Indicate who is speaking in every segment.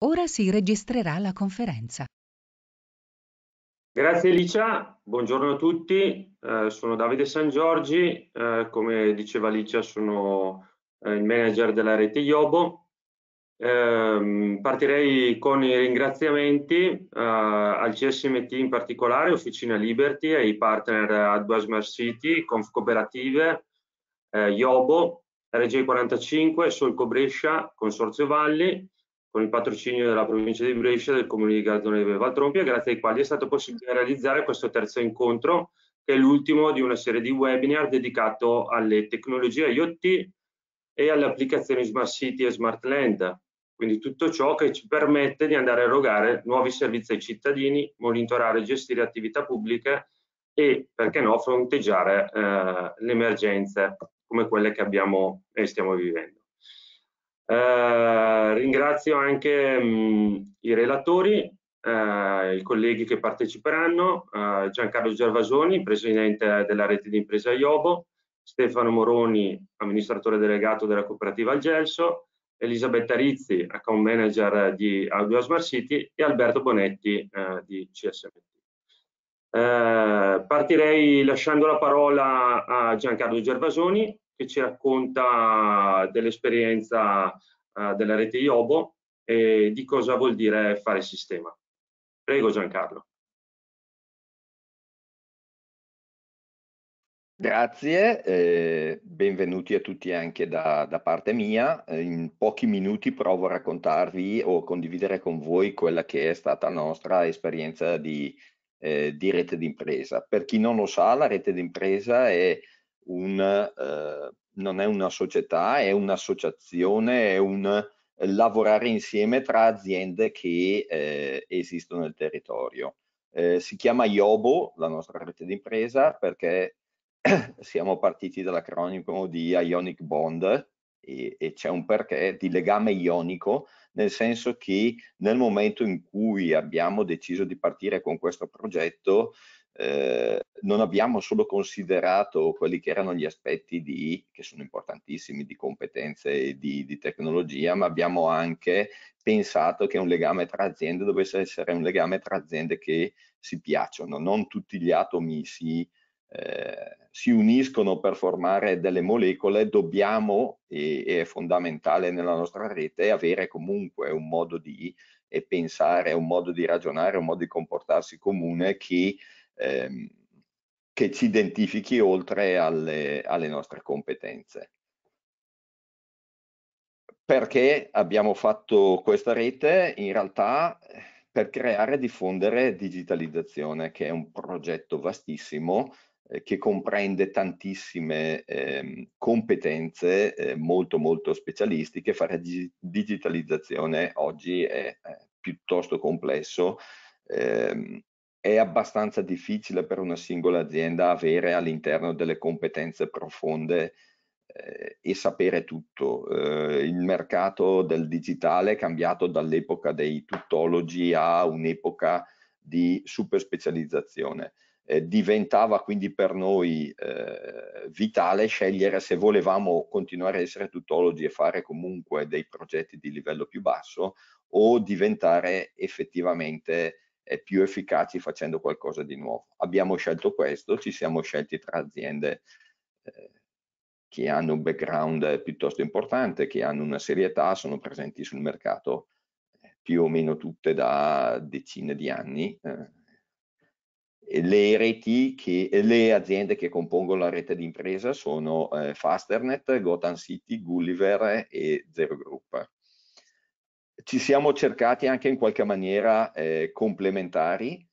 Speaker 1: Ora si registrerà la conferenza.
Speaker 2: Grazie Alicia, buongiorno a tutti, eh, sono Davide San Giorgi, eh, come diceva Alicia sono eh, il manager della rete Iobo. Ehm, partirei con i ringraziamenti eh, al CSMT in particolare, Officina Liberty, ai partner Advisor City, Conf Confcooperative, Iobo, eh, RG45, Solco Brescia, Consorzio Valli, con il patrocinio della provincia di Brescia e del comune di Gardoneve Valtrompia, grazie ai quali è stato possibile realizzare questo terzo incontro, che è l'ultimo di una serie di webinar dedicato alle tecnologie IoT e alle applicazioni Smart City e Smart Land. Quindi tutto ciò che ci permette di andare a erogare nuovi servizi ai cittadini, monitorare e gestire attività pubbliche e, perché no, fronteggiare eh, le emergenze come quelle che abbiamo e stiamo vivendo. Eh, ringrazio anche mh, i relatori, eh, i colleghi che parteciperanno, eh, Giancarlo Gervasoni, presidente della rete di impresa Iobo, Stefano Moroni, amministratore delegato della cooperativa Algelso, Elisabetta Rizzi, account manager di Audio Smart City e Alberto Bonetti eh, di CSMT. Eh, partirei lasciando la parola a Giancarlo Gervasoni che ci racconta dell'esperienza eh, della rete Iobo e di cosa vuol dire fare sistema. Prego Giancarlo.
Speaker 3: Grazie, eh, benvenuti a tutti anche da, da parte mia. Eh, in pochi minuti provo a raccontarvi o condividere con voi quella che è stata la nostra esperienza di, eh, di rete d'impresa. Per chi non lo sa, la rete d'impresa è un, eh, non è una società, è un'associazione, è un eh, lavorare insieme tra aziende che eh, esistono nel territorio. Eh, si chiama IOBO, la nostra rete d'impresa, perché siamo partiti dall'acronimo di Ionic Bond e, e c'è un perché di legame ionico, nel senso che nel momento in cui abbiamo deciso di partire con questo progetto, eh, non abbiamo solo considerato quelli che erano gli aspetti di, che sono importantissimi di competenze e di, di, tecnologia, ma abbiamo anche pensato che un legame tra aziende dovesse essere un legame tra aziende che si piacciono, non tutti gli atomi si, eh, si uniscono per formare delle molecole, dobbiamo, e, è fondamentale nella nostra rete, avere comunque un modo di e pensare, un modo di ragionare, un modo di comportarsi comune che ehm, che ci identifichi oltre alle, alle nostre competenze. Perché abbiamo fatto questa rete? In realtà per creare e diffondere digitalizzazione, che è un progetto vastissimo eh, che comprende tantissime eh, competenze eh, molto molto specialistiche. Fare dig digitalizzazione oggi è piuttosto complesso, Eh, è abbastanza difficile per una singola azienda avere all'interno delle competenze profonde eh, e sapere tutto. Eh, il mercato del digitale è cambiato dall'epoca dei tuttologi a un'epoca di super specializzazione. Eh, diventava quindi per noi eh, vitale scegliere se volevamo continuare a essere tuttologi e fare comunque dei progetti di livello più basso o diventare effettivamente più efficaci facendo qualcosa di nuovo. Abbiamo scelto questo, ci siamo scelti tra aziende eh, che hanno un background piuttosto importante, che hanno una serietà, sono presenti sul mercato eh, più o meno tutte da decine di anni. Eh. Le, reti che, le aziende che compongono la rete di impresa sono eh, Fasternet, Gotham City, Gulliver e Zero Group ci siamo cercati anche in qualche maniera eh, complementari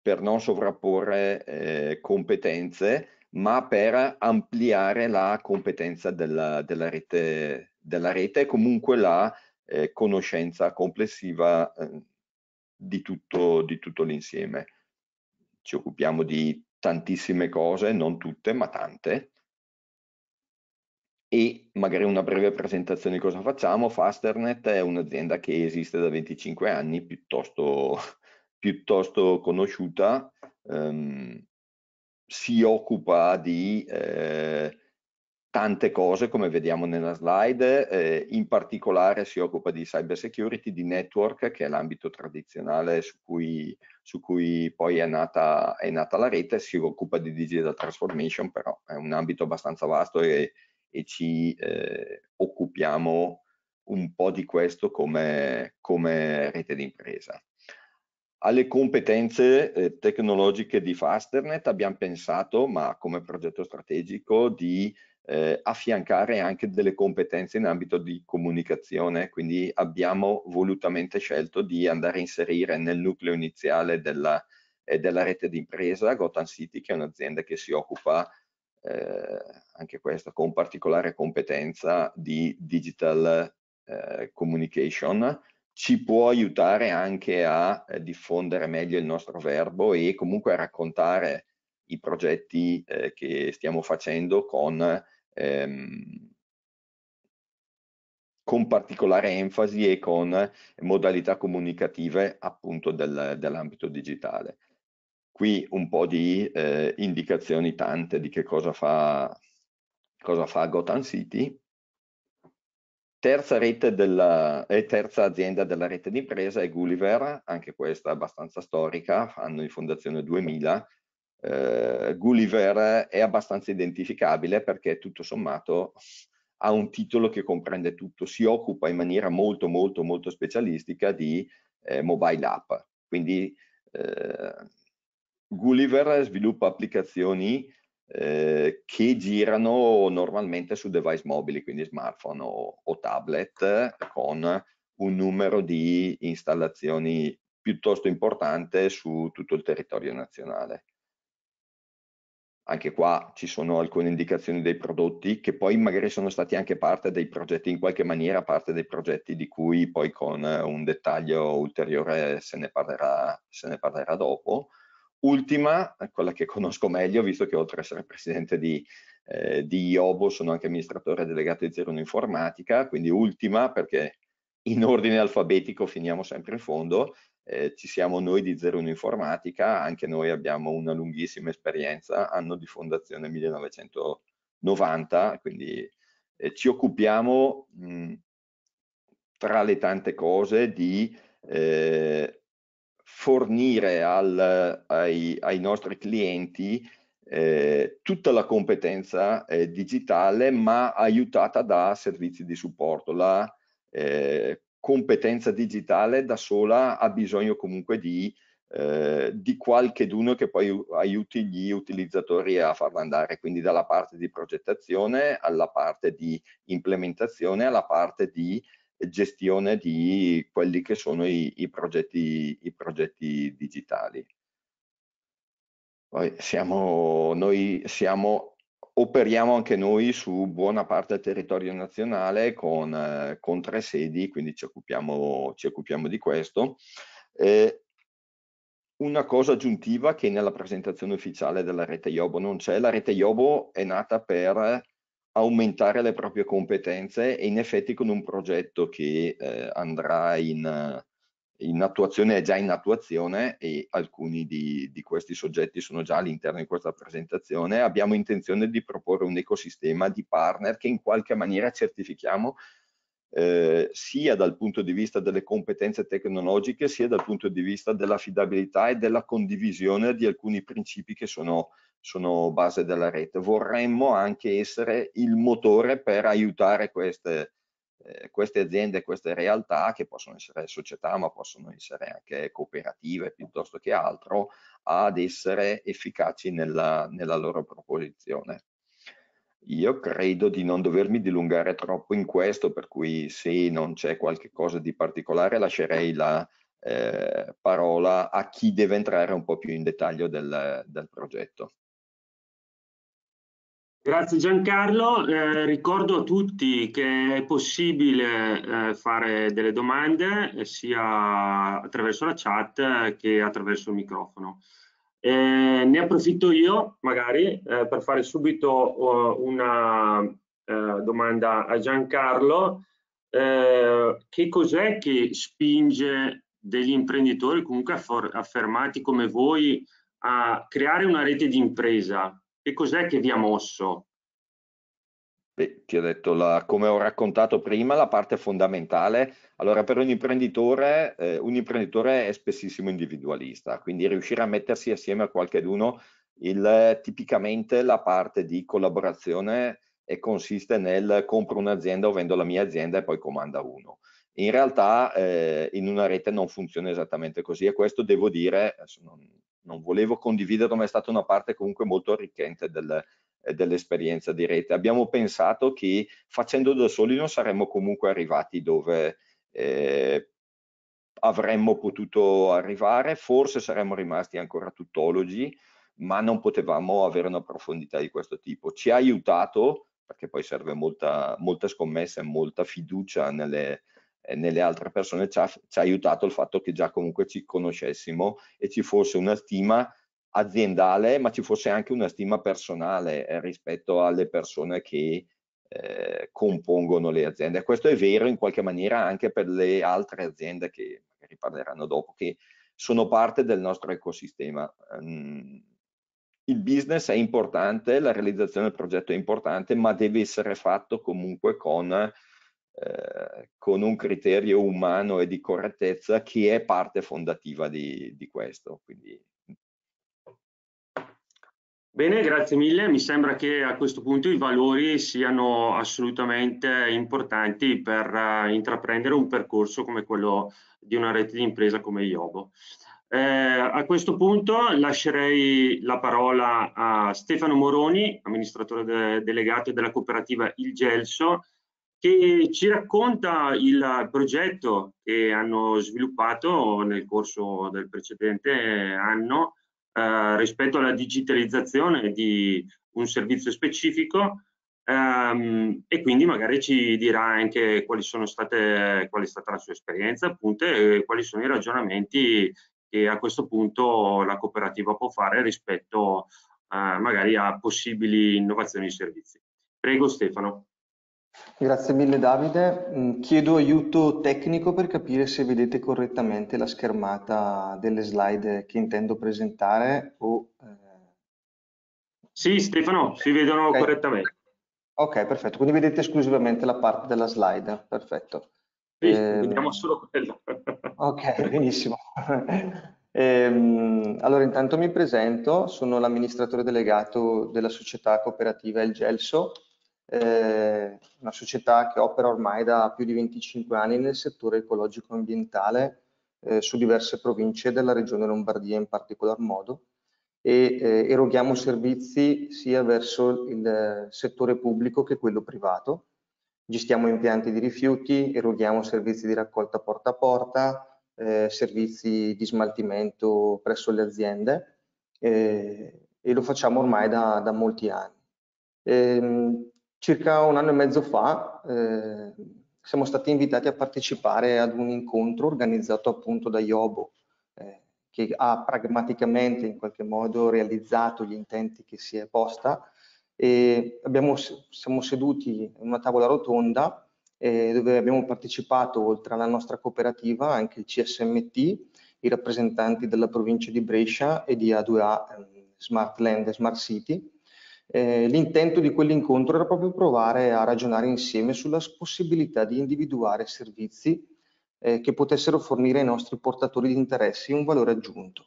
Speaker 3: per non sovrapporre eh, competenze, ma per ampliare la competenza della, della, rete, della rete e comunque la eh, conoscenza complessiva eh, di tutto, di tutto l'insieme. Ci occupiamo di tantissime cose, non tutte, ma tante e magari una breve presentazione di cosa facciamo. Fasternet è un'azienda che esiste da 25 anni, piuttosto, piuttosto conosciuta, um, si occupa di eh, tante cose come vediamo nella slide, eh, in particolare si occupa di cyber security, di network che è l'ambito tradizionale su cui, su cui poi è nata, è nata, la rete, si occupa di digital transformation però è un ambito abbastanza vasto e e ci eh, occupiamo un po' di questo come, come rete d'impresa. Alle competenze eh, tecnologiche di Fasternet abbiamo pensato, ma come progetto strategico, di eh, affiancare anche delle competenze in ambito di comunicazione, quindi abbiamo volutamente scelto di andare a inserire nel nucleo iniziale della, eh, della rete d'impresa Gotham City, che è un'azienda che si occupa anche questo, con particolare competenza di digital eh, communication, ci può aiutare anche a eh, diffondere meglio il nostro verbo e comunque a raccontare i progetti eh, che stiamo facendo con, ehm, con, particolare enfasi e con modalità comunicative appunto del, dell'ambito digitale. Qui un po' di eh, indicazioni tante di che cosa fa, cosa fa Gotham City. Terza, rete della, eh, terza, azienda della rete d'impresa è Gulliver, anche questa abbastanza storica, fanno in fondazione 2000. Eh, Gulliver è abbastanza identificabile perché tutto sommato ha un titolo che comprende tutto, si occupa in maniera molto molto molto specialistica di eh, mobile app, quindi eh, Gulliver sviluppa applicazioni eh, che girano normalmente su device mobili, quindi smartphone o, o tablet, con un numero di installazioni piuttosto importante su tutto il territorio nazionale. Anche qua ci sono alcune indicazioni dei prodotti che poi magari sono stati anche parte dei progetti, in qualche maniera parte dei progetti di cui poi con eh, un dettaglio ulteriore se ne parlerà, se ne parlerà dopo. Ultima, eh, quella che conosco meglio, visto che oltre ad essere presidente di, eh, di IOBO sono anche amministratore delegato di 01 Informatica, quindi ultima perché in ordine alfabetico finiamo sempre in fondo, eh, ci siamo noi di 01 Informatica, anche noi abbiamo una lunghissima esperienza, anno di fondazione 1990, quindi eh, ci occupiamo mh, tra le tante cose di eh, fornire al, ai, ai, nostri clienti eh, tutta la competenza eh, digitale ma aiutata da servizi di supporto. La eh, competenza digitale da sola ha bisogno comunque di, eh, di qualcheduno che poi aiuti gli utilizzatori a farla andare, quindi dalla parte di progettazione alla parte di implementazione alla parte di gestione di quelli che sono i, i, progetti, i progetti digitali. Poi siamo, noi siamo, operiamo anche noi su buona parte del territorio nazionale con, eh, con tre sedi, quindi ci occupiamo, ci occupiamo di questo. Eh, una cosa aggiuntiva che nella presentazione ufficiale della rete Iobo non c'è, la rete Iobo è nata per aumentare le proprie competenze e in effetti con un progetto che eh, andrà in, in, attuazione, è già in attuazione e alcuni di, di questi soggetti sono già all'interno di questa presentazione, abbiamo intenzione di proporre un ecosistema di partner che in qualche maniera certifichiamo eh, sia dal punto di vista delle competenze tecnologiche sia dal punto di vista dell'affidabilità e della condivisione di alcuni principi che sono sono base della rete. Vorremmo anche essere il motore per aiutare queste, eh, queste aziende, queste realtà che possono essere società ma possono essere anche cooperative piuttosto che altro ad essere efficaci nella, nella loro proposizione. Io credo di non dovermi dilungare troppo in questo, per cui se non c'è qualche cosa di particolare lascerei la eh, parola a chi deve entrare un po' più in dettaglio del, del progetto.
Speaker 2: Grazie Giancarlo, eh, ricordo a tutti che è possibile eh, fare delle domande eh, sia attraverso la chat eh, che attraverso il microfono. Eh, ne approfitto io magari eh, per fare subito uh, una uh, domanda a Giancarlo. che cos'è che spinge degli imprenditori comunque affermati come voi a creare una rete di impresa? Che cos'è che vi ha mosso?
Speaker 3: Beh, ti ho detto, la, come ho raccontato prima, la parte fondamentale. Allora, per un imprenditore, eh, un imprenditore è spessissimo individualista, quindi riuscire a mettersi assieme a qualcheduno, il, tipicamente la parte di collaborazione e eh, consiste nel compro un'azienda o vendo la mia azienda e poi comanda uno. In realtà eh, in una rete non funziona esattamente così e questo devo dire, non, non volevo condividerlo, ma è stata una parte comunque molto arricchente del, eh, dell'esperienza di rete. Abbiamo pensato che facendo da soli non saremmo comunque arrivati dove eh, avremmo potuto arrivare, forse saremmo rimasti ancora tuttologi, ma non potevamo avere una profondità di questo tipo. Ci ha aiutato, perché poi serve molta, molta scommessa e molta fiducia nelle, nelle altre persone ci ha, ci ha, aiutato il fatto che già comunque ci conoscessimo e ci fosse una stima aziendale, ma ci fosse anche una stima personale eh, rispetto alle persone che eh, compongono le aziende. Questo è vero in qualche maniera anche per le altre aziende che magari parleranno dopo, che sono parte del nostro ecosistema. Ehm, il business è importante, la realizzazione del progetto è importante, ma deve essere fatto comunque con eh, con un criterio umano e di correttezza che è parte fondativa di, di questo. Quindi...
Speaker 2: Bene, grazie mille. Mi sembra che a questo punto i valori siano assolutamente importanti per uh, intraprendere un percorso come quello di una rete di impresa come Iobo. Eh, a questo punto lascerei la parola a Stefano Moroni, amministratore de delegato della cooperativa Il Gelso, che ci racconta il progetto che hanno sviluppato nel corso del precedente anno eh, rispetto alla digitalizzazione di un servizio specifico ehm, e quindi magari ci dirà anche quali sono state, qual è stata la sua esperienza appunto e quali sono i ragionamenti che a questo punto la cooperativa può fare rispetto eh, magari a possibili innovazioni di servizi. Prego Stefano.
Speaker 4: Grazie mille Davide, mm, chiedo aiuto tecnico per capire se vedete correttamente la schermata delle slide che intendo presentare o... Eh,
Speaker 2: sì Stefano, si vedono okay. correttamente.
Speaker 4: Ok, perfetto, quindi vedete esclusivamente la parte della slide, perfetto. Sì, eh, vediamo solo quella. ok, benissimo. Eh, allora, intanto mi presento, sono l'amministratore delegato della società cooperativa El Gelso eh, una società che opera ormai da più di 25 anni nel settore ecologico-ambientale eh, su diverse province della regione Lombardia in particolar modo e eh, eroghiamo servizi sia verso il settore pubblico che quello privato. Gestiamo impianti di rifiuti, eroghiamo servizi di raccolta porta a porta, eh, servizi di smaltimento presso le aziende eh, e lo facciamo ormai da, da molti anni. Eh, Circa un anno e mezzo fa eh, siamo stati invitati a partecipare ad un incontro organizzato appunto da Iobo, eh, che ha pragmaticamente in qualche modo realizzato gli intenti che si è posta e abbiamo, siamo seduti in una tavola rotonda eh, dove abbiamo partecipato oltre alla nostra cooperativa anche il CSMT, i rappresentanti della provincia di Brescia e di A2A ehm, Smart Land e Smart City eh, l'intento di quell'incontro era proprio provare a ragionare insieme sulla possibilità di individuare servizi eh, che potessero fornire ai nostri portatori di interessi un valore aggiunto.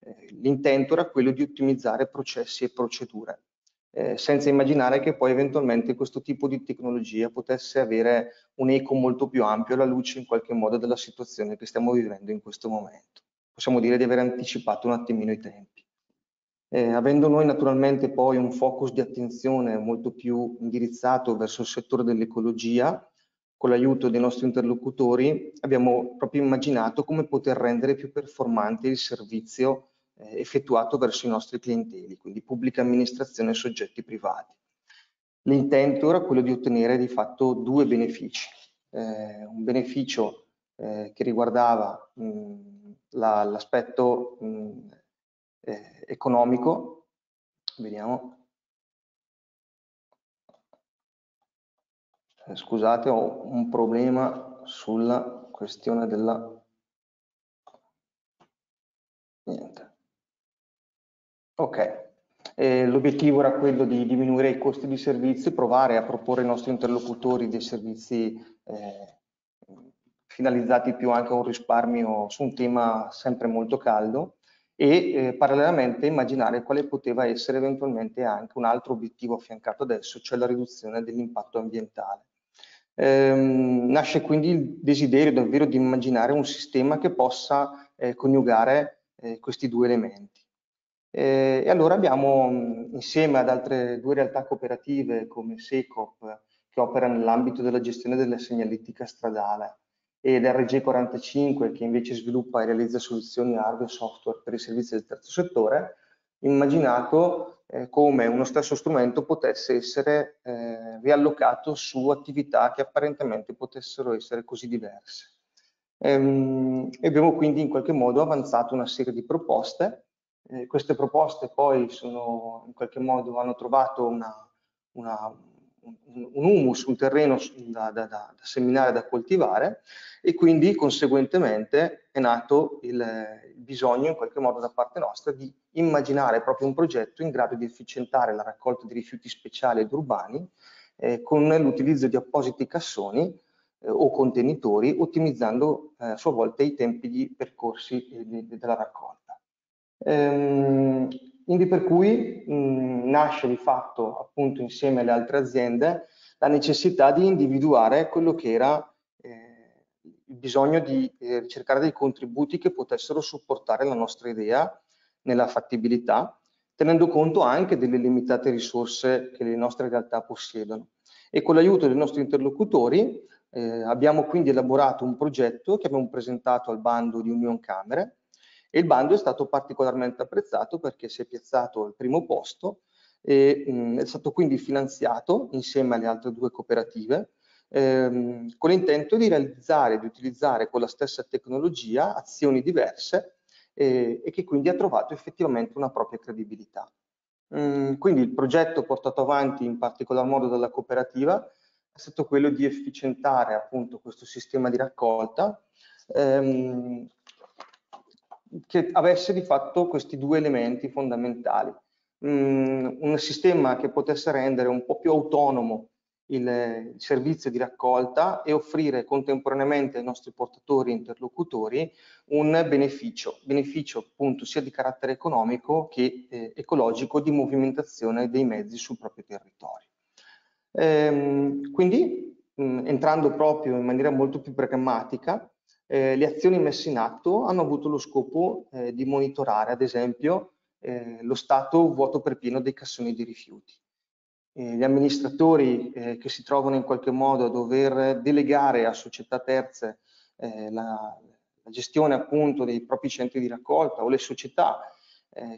Speaker 4: Eh, l'intento era quello di ottimizzare processi e procedure, eh, senza immaginare che poi eventualmente questo tipo di tecnologia potesse avere un eco molto più ampio alla luce in qualche modo della situazione che stiamo vivendo in questo momento. Possiamo dire di aver anticipato un attimino i tempi. Eh, avendo noi naturalmente poi un focus di attenzione molto più indirizzato verso il settore dell'ecologia, con l'aiuto dei nostri interlocutori abbiamo proprio immaginato come poter rendere più performante il servizio eh, effettuato verso i nostri clienteli, quindi pubblica amministrazione e soggetti privati. L'intento era quello di ottenere di fatto due benefici. Eh, un beneficio eh, che riguardava l'aspetto la, eh, economico, vediamo, eh, scusate ho un problema sulla questione della, niente, ok. Eh, l'obiettivo era quello di diminuire i costi di servizi, provare a proporre ai nostri interlocutori dei servizi eh, finalizzati più anche a un risparmio su un tema sempre molto caldo e eh, parallelamente immaginare quale poteva essere eventualmente anche un altro obiettivo affiancato adesso, cioè la riduzione dell'impatto ambientale. Ehm, nasce quindi il desiderio davvero di immaginare un sistema che possa eh, coniugare eh, questi due elementi. Eh, e allora abbiamo, mm, insieme ad altre due realtà cooperative come SECOP, che opera nell'ambito della gestione della segnalettica stradale, e rg 45 che invece sviluppa e realizza soluzioni hardware e software per i servizi del terzo settore, immaginato eh, come uno stesso strumento potesse essere eh, riallocato su attività che apparentemente potessero essere così diverse. Ehm, e abbiamo quindi in qualche modo avanzato una serie di proposte. Eh, queste proposte poi sono in qualche modo hanno trovato una, una un humus, un terreno da, da, da, da, seminare, da coltivare e quindi conseguentemente è nato il, il bisogno in qualche modo da parte nostra di immaginare proprio un progetto in grado di efficientare la raccolta di rifiuti speciali ed urbani eh, con l'utilizzo di appositi cassoni eh, o contenitori ottimizzando eh, a sua volta i tempi di percorsi eh, della raccolta. Ehm, quindi per cui mh, nasce di fatto appunto insieme alle altre aziende la necessità di individuare quello che era eh, il bisogno di eh, cercare dei contributi che potessero supportare la nostra idea nella fattibilità, tenendo conto anche delle limitate risorse che le nostre realtà possiedono. E con l'aiuto dei nostri interlocutori eh, abbiamo quindi elaborato un progetto che abbiamo presentato al bando di Union Camere e il bando è stato particolarmente apprezzato perché si è piazzato al primo posto e mh, mm, è stato quindi finanziato insieme alle altre due cooperative ehm, con l'intento di realizzare e di utilizzare con la stessa tecnologia azioni diverse eh, e che quindi ha trovato effettivamente una propria credibilità. Mm, quindi il progetto portato avanti in particolar modo dalla cooperativa è stato quello di efficientare appunto questo sistema di raccolta ehm, che avesse di fatto questi due elementi fondamentali. Mm, un sistema che potesse rendere un po' più autonomo il servizio di raccolta e offrire contemporaneamente ai nostri portatori e interlocutori un beneficio, beneficio appunto sia di carattere economico che eh, ecologico di movimentazione dei mezzi sul proprio territorio. Ehm, quindi mh, mm, entrando proprio in maniera molto più pragmatica eh, le azioni messe in atto hanno avuto lo scopo eh, di monitorare, ad esempio, eh, lo stato vuoto per pieno dei cassoni di rifiuti. Eh, gli amministratori eh, che si trovano in qualche modo a dover delegare a società terze eh, la, la, gestione appunto dei propri centri di raccolta o le società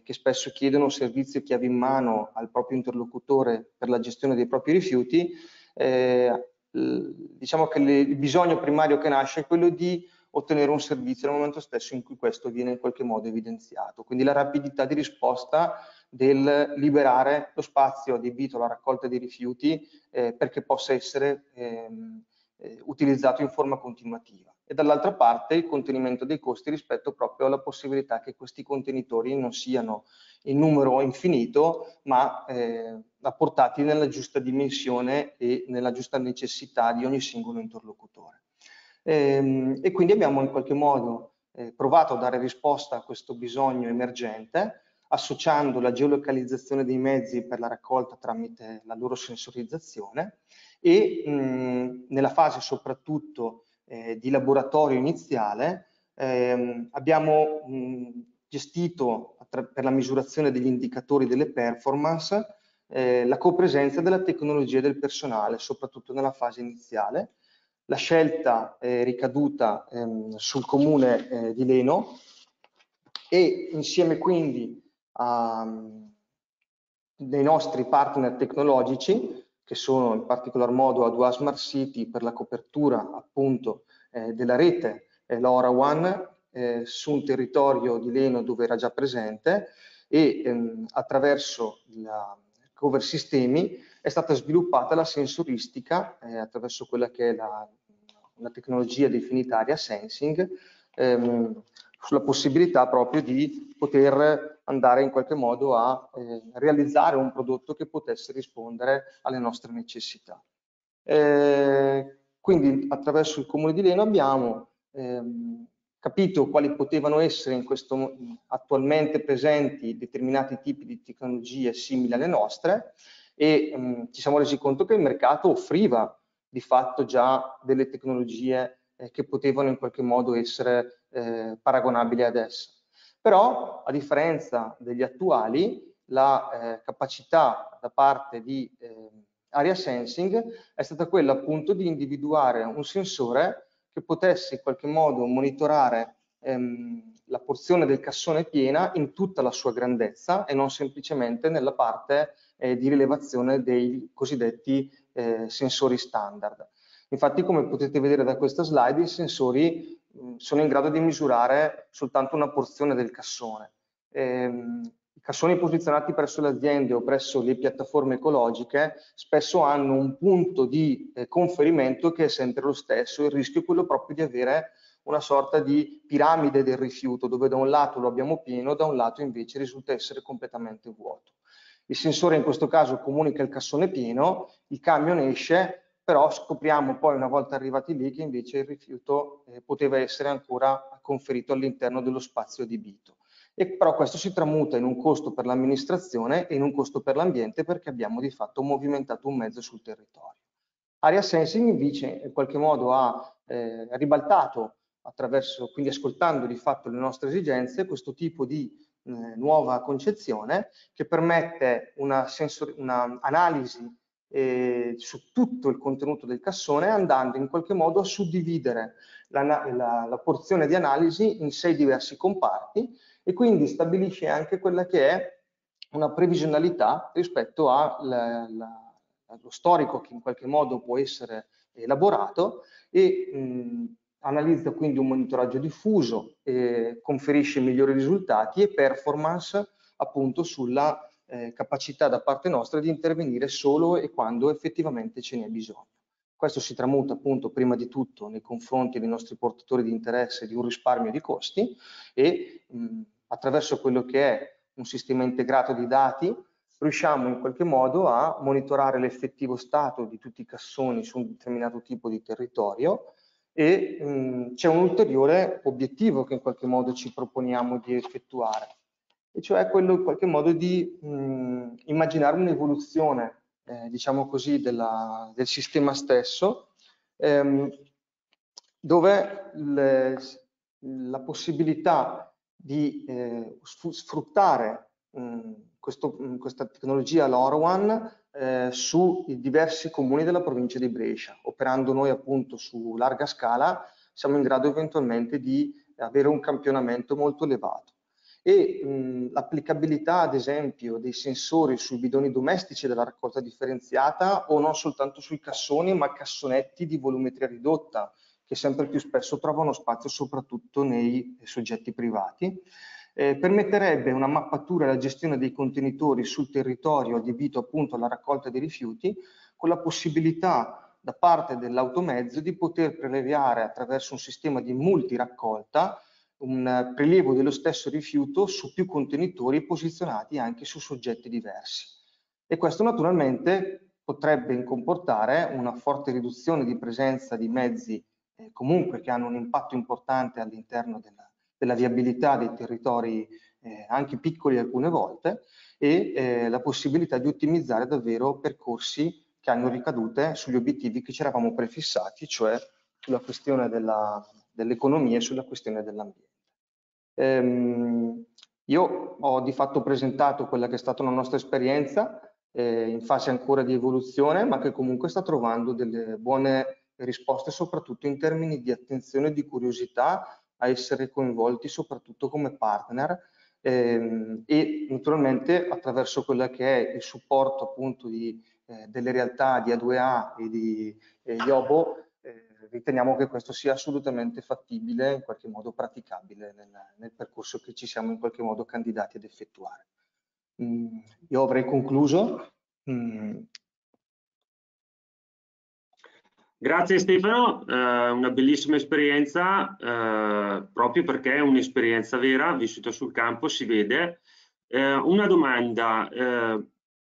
Speaker 4: che spesso chiedono servizio chiave in mano al proprio interlocutore per la gestione dei propri rifiuti, diciamo che le, il bisogno primario che nasce è quello di ottenere un servizio nel momento stesso in cui questo viene in qualche modo evidenziato. Quindi la rapidità di risposta del liberare lo spazio adibito alla raccolta dei rifiuti eh, perché possa essere ehm, eh, utilizzato in forma continuativa e dall'altra parte il contenimento dei costi rispetto proprio alla possibilità che questi contenitori non siano in numero infinito ma eh, apportati nella giusta dimensione e nella giusta necessità di ogni singolo interlocutore. Ehm, e quindi abbiamo in qualche modo eh, provato a dare risposta a questo bisogno emergente associando la geolocalizzazione dei mezzi per la raccolta tramite la loro sensorizzazione e mh, mm, nella fase soprattutto eh, di laboratorio iniziale ehm, abbiamo mh, mm, gestito per la misurazione degli indicatori delle performance eh, la copresenza della tecnologia del personale, soprattutto nella fase iniziale, la scelta è eh, ricaduta ehm, sul comune eh, di Leno e insieme quindi ai mm, nostri partner tecnologici che sono in particolar modo a 2 Smart City per la copertura appunto eh, della rete eh, LoRa eh, su un territorio di Leno dove era già presente e ehm, attraverso la Cover Sistemi è stata sviluppata la sensoristica eh, attraverso quella che è la una tecnologia definita area sensing, ehm, sulla possibilità proprio di poter andare in qualche modo a eh, realizzare un prodotto che potesse rispondere alle nostre necessità. Eh, quindi attraverso il Comune di Leno abbiamo ehm, capito quali potevano essere in questo, attualmente presenti determinati tipi di tecnologie simili alle nostre e ehm, ci siamo resi conto che il mercato offriva di fatto già delle tecnologie eh, che potevano in qualche modo essere eh, paragonabili ad essa. Però, a differenza degli attuali, la eh, capacità da parte di eh, area sensing è stata quella appunto di individuare un sensore che potesse in qualche modo monitorare ehm, la porzione del cassone piena in tutta la sua grandezza e non semplicemente nella parte eh, di rilevazione dei cosiddetti eh, sensori standard. Infatti, come potete vedere da questa slide, i sensori mm, sono in grado di misurare soltanto una porzione del cassone. Ehm, i cassoni posizionati presso le aziende o presso le piattaforme ecologiche spesso hanno un punto di eh, conferimento che è sempre lo stesso. Il rischio è quello proprio di avere una sorta di piramide del rifiuto, dove da un lato lo abbiamo pieno, da un lato invece risulta essere completamente vuoto il sensore in questo caso comunica il cassone pieno, il camion esce, però scopriamo poi una volta arrivati lì che invece il rifiuto eh, poteva essere ancora conferito all'interno dello spazio adibito. E però questo si tramuta in un costo per l'amministrazione e in un costo per l'ambiente perché abbiamo di fatto movimentato un mezzo sul territorio. Aria Sensing invece in qualche modo ha eh, ribaltato attraverso, quindi ascoltando di fatto le nostre esigenze, questo tipo di nuova concezione che permette un'analisi una eh, su tutto il contenuto del cassone andando in qualche modo a suddividere la, la, la porzione di analisi in sei diversi comparti e quindi stabilisce anche quella che è una previsionalità rispetto allo storico che in qualche modo può essere elaborato e mh, analizza quindi un monitoraggio diffuso, eh, conferisce migliori risultati e performance appunto sulla eh, capacità da parte nostra di intervenire solo e quando effettivamente ce n'è bisogno. Questo si tramuta appunto prima di tutto nei confronti dei nostri portatori di interesse di un risparmio di costi e mh, attraverso quello che è un sistema integrato di dati riusciamo in qualche modo a monitorare l'effettivo stato di tutti i cassoni su un determinato tipo di territorio e c'è un ulteriore obiettivo che in qualche modo ci proponiamo di effettuare, e cioè quello in qualche modo di mh, immaginare un'evoluzione, eh, diciamo così, della, del sistema stesso, ehm, dove le, la possibilità di eh, sfruttare mh, questo, mm, questa tecnologia LoRaWAN eh, sui diversi comuni della provincia di Brescia. Operando noi appunto su larga scala siamo in grado eventualmente di avere un campionamento molto elevato. E mm, l'applicabilità ad esempio dei sensori sui bidoni domestici della raccolta differenziata o non soltanto sui cassoni ma cassonetti di volumetria ridotta che sempre più spesso trovano spazio soprattutto nei soggetti privati eh, permetterebbe una mappatura e la gestione dei contenitori sul territorio adibito appunto alla raccolta dei rifiuti, con la possibilità da parte dell'automezzo di poter prelevare attraverso un sistema di multiraccolta un eh, prelievo dello stesso rifiuto su più contenitori posizionati anche su soggetti diversi. E questo naturalmente potrebbe comportare una forte riduzione di presenza di mezzi eh, comunque che hanno un impatto importante all'interno della, della viabilità dei territori eh, anche piccoli alcune volte e eh, la possibilità di ottimizzare davvero percorsi che hanno ricadute sugli obiettivi che ci eravamo prefissati, cioè sulla questione dell'economia dell e sulla questione dell'ambiente. Ehm, io ho di fatto presentato quella che è stata una nostra esperienza eh, in fase ancora di evoluzione, ma che comunque sta trovando delle buone risposte, soprattutto in termini di attenzione e di curiosità a essere coinvolti soprattutto come partner ehm, e naturalmente attraverso quello che è il supporto appunto di, eh, delle realtà di A2A e di eh, Iobo eh, riteniamo che questo sia assolutamente fattibile, in qualche modo praticabile nel, nel percorso che ci siamo in qualche modo candidati ad effettuare. Mm, io avrei concluso. Mm,
Speaker 2: Grazie Stefano, eh, una bellissima esperienza, eh, proprio perché è un'esperienza vera, vissuta sul campo, si vede. Eh, una domanda, eh,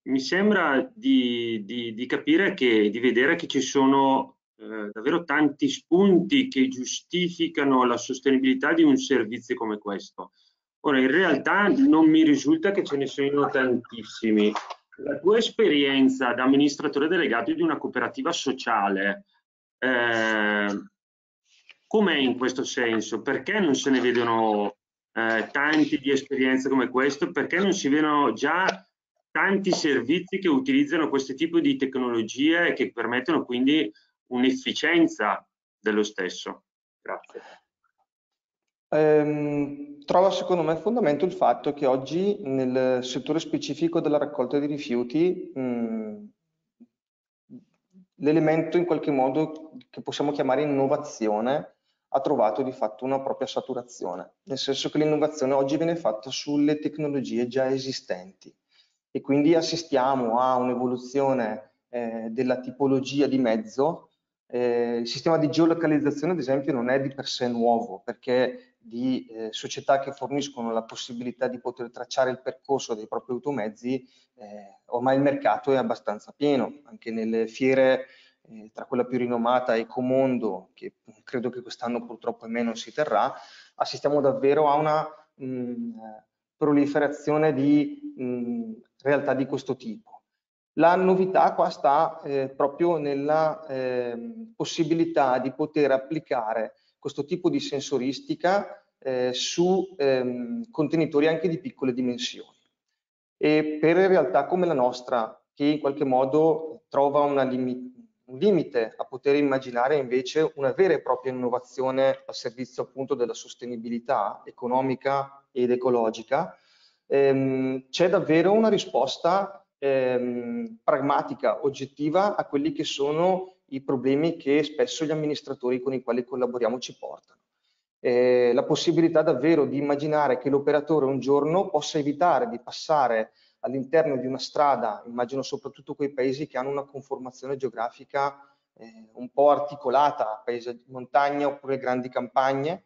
Speaker 2: mi sembra di, di, di, capire che, di vedere che ci sono eh, davvero tanti spunti che giustificano la sostenibilità di un servizio come questo. Ora, in realtà non mi risulta che ce ne siano tantissimi. La tua esperienza da amministratore delegato di una cooperativa sociale, eh, Com'è in questo senso? Perché non se ne vedono eh, tanti di esperienze come questo? Perché non si vedono già tanti servizi che utilizzano questo tipo di tecnologie e che permettono quindi un'efficienza dello stesso? Grazie.
Speaker 4: Ehm, trova secondo me fondamento il fatto che oggi nel settore specifico della raccolta di rifiuti mh, l'elemento in qualche modo che possiamo chiamare innovazione ha trovato di fatto una propria saturazione, nel senso che l'innovazione oggi viene fatta sulle tecnologie già esistenti e quindi assistiamo a un'evoluzione eh, della tipologia di mezzo. Eh, il sistema di geolocalizzazione, ad esempio, non è di per sé nuovo perché di eh, società che forniscono la possibilità di poter tracciare il percorso dei propri automezzi, eh, ormai il mercato è abbastanza pieno, anche nelle fiere eh, tra quella più rinomata e Comondo, che credo che quest'anno purtroppo almeno si terrà, assistiamo davvero a una mh, mm, proliferazione di mh, mm, realtà di questo tipo. La novità qua sta eh, proprio nella ehm, possibilità di poter applicare questo tipo di sensoristica eh, su ehm, contenitori anche di piccole dimensioni. E per realtà come la nostra, che in qualche modo trova limi un limite a poter immaginare invece una vera e propria innovazione a servizio appunto della sostenibilità economica ed ecologica, ehm, c'è davvero una risposta ehm, pragmatica, oggettiva a quelli che sono i problemi che spesso gli amministratori con i quali collaboriamo ci portano. Eh, la possibilità davvero di immaginare che l'operatore un giorno possa evitare di passare all'interno di una strada, immagino soprattutto quei paesi che hanno una conformazione geografica eh, un po' articolata, paesi di montagna oppure grandi campagne,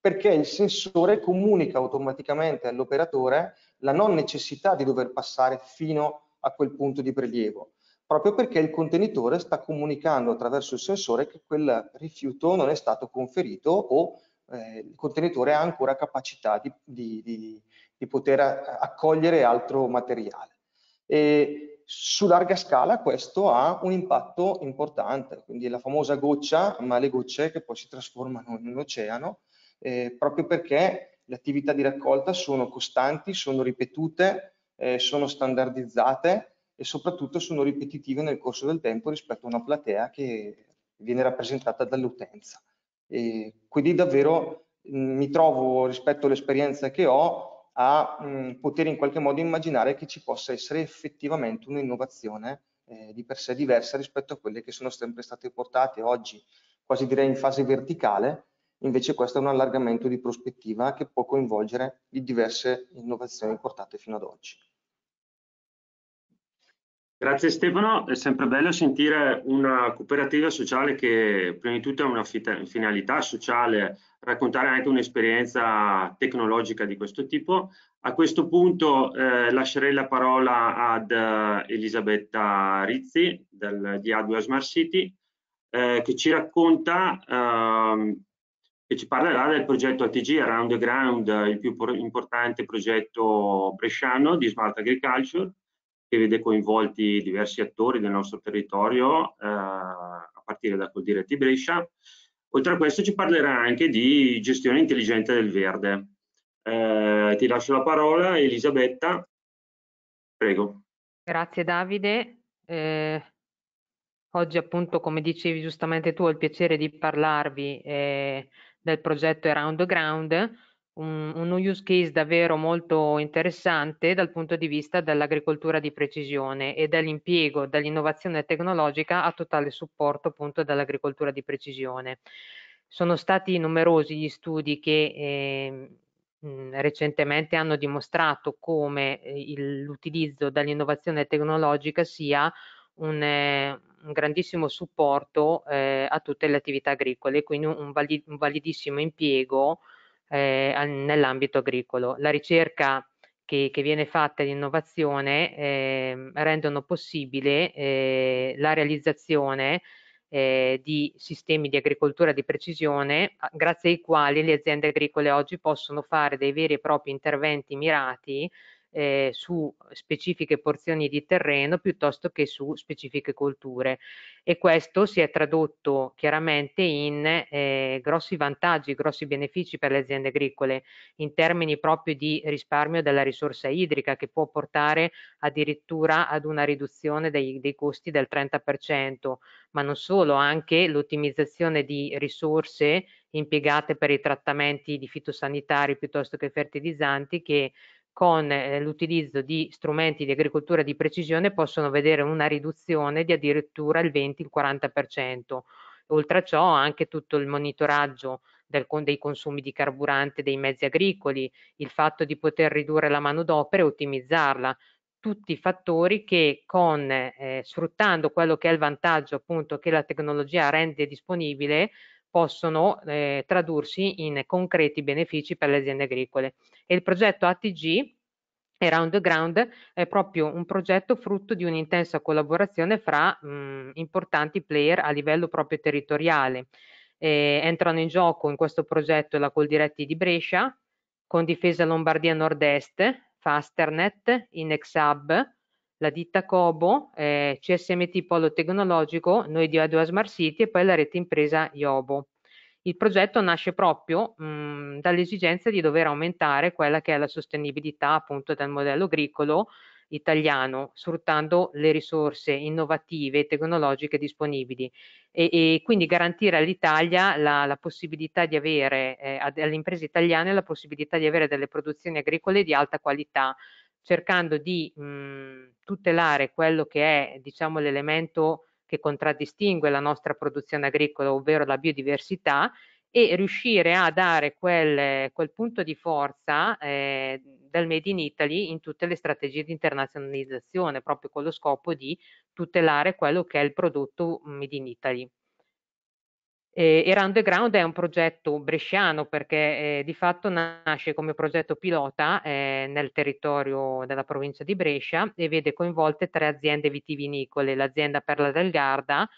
Speaker 4: perché il sensore comunica automaticamente all'operatore la non necessità di dover passare fino a quel punto di prelievo, proprio perché il contenitore sta comunicando attraverso il sensore che quel rifiuto non è stato conferito o eh, il contenitore ha ancora capacità di, di, di, di poter accogliere altro materiale. E su larga scala questo ha un impatto importante, quindi la famosa goccia, ma le gocce che poi si trasformano in un oceano, eh, proprio perché le attività di raccolta sono costanti, sono ripetute, eh, sono standardizzate e soprattutto sono ripetitive nel corso del tempo rispetto a una platea che viene rappresentata dall'utenza. quindi davvero mi trovo rispetto all'esperienza che ho a mh, poter in qualche modo immaginare che ci possa essere effettivamente un'innovazione eh, di per sé diversa rispetto a quelle che sono sempre state portate oggi, quasi direi in fase verticale, invece questo è un allargamento di prospettiva che può coinvolgere le diverse innovazioni portate fino ad oggi.
Speaker 2: Grazie Stefano, è sempre bello sentire una cooperativa sociale che prima di tutto ha una finalità sociale, raccontare anche un'esperienza tecnologica di questo tipo. A questo punto eh, lascerei la parola ad eh, Elisabetta Rizzi del, di Adua Smart City eh, che ci racconta ehm, e ci parlerà del progetto ATG Around the Ground, il più importante progetto bresciano di Smart Agriculture che vede coinvolti diversi attori del nostro territorio, eh, a partire da Coldiretti Brescia. Oltre a questo ci parlerà anche di gestione intelligente del verde. Eh, ti lascio la parola, Elisabetta. Prego.
Speaker 1: Grazie Davide. Eh, oggi appunto, come dicevi giustamente tu, ho il piacere di parlarvi eh, del progetto Around the Ground, un, uno use case davvero molto interessante dal punto di vista dell'agricoltura di precisione e dell'impiego, dell'innovazione tecnologica a totale supporto appunto dell'agricoltura di precisione. Sono stati numerosi gli studi che eh, recentemente hanno dimostrato come eh, l'utilizzo dell'innovazione tecnologica sia un, eh, un grandissimo supporto eh, a tutte le attività agricole, quindi un, valid, un validissimo impiego eh, nell'ambito agricolo. La ricerca che, che viene fatta e l'innovazione eh, rendono possibile eh, la realizzazione eh, di sistemi di agricoltura di precisione grazie ai quali le aziende agricole oggi possono fare dei veri e propri interventi mirati eh, su specifiche porzioni di terreno piuttosto che su specifiche colture e questo si è tradotto chiaramente in eh, grossi vantaggi, grossi benefici per le aziende agricole in termini proprio di risparmio della risorsa idrica che può portare addirittura ad una riduzione dei, dei costi del 30%, ma non solo, anche l'ottimizzazione di risorse impiegate per i trattamenti di fitosanitari piuttosto che fertilizzanti che con eh, l'utilizzo di strumenti di agricoltura di precisione possono vedere una riduzione di addirittura il 20-40%. Oltre a ciò anche tutto il monitoraggio del, dei consumi di carburante dei mezzi agricoli, il fatto di poter ridurre la manodopera e ottimizzarla, tutti fattori che con, eh, sfruttando quello che è il vantaggio appunto che la tecnologia rende disponibile possono eh, tradursi in concreti benefici per le aziende agricole. E il progetto ATG Around the Ground è proprio un progetto frutto di un'intensa collaborazione fra mh, importanti player a livello proprio territoriale. Eh, entrano in gioco in questo progetto la Coldiretti di Brescia, con difesa Lombardia Nord-Est, Fasternet, Inexab, Hub, la ditta Cobo, eh, CSMT Polo Tecnologico, noi di Adua Smart City e poi la rete impresa Iobo. Il progetto nasce proprio dall'esigenza di dover aumentare quella che è la sostenibilità appunto del modello agricolo italiano, sfruttando le risorse innovative e tecnologiche disponibili e, e quindi garantire all'Italia la, la, possibilità di avere, eh, alle imprese italiane la possibilità di avere delle produzioni agricole di alta qualità cercando di mh, mhmm, tutelare quello che è diciamo, l'elemento che contraddistingue la nostra produzione agricola, ovvero la biodiversità, e riuscire a dare quel, quel punto di forza eh, del Made in Italy in tutte le strategie di internazionalizzazione, proprio con lo scopo di tutelare quello che è il prodotto Made in Italy. Eh, Era Underground è un progetto bresciano perché eh, di fatto nasce come progetto pilota eh, nel territorio della provincia di Brescia e vede coinvolte tre aziende vitivinicole, l'azienda Perla del Garda,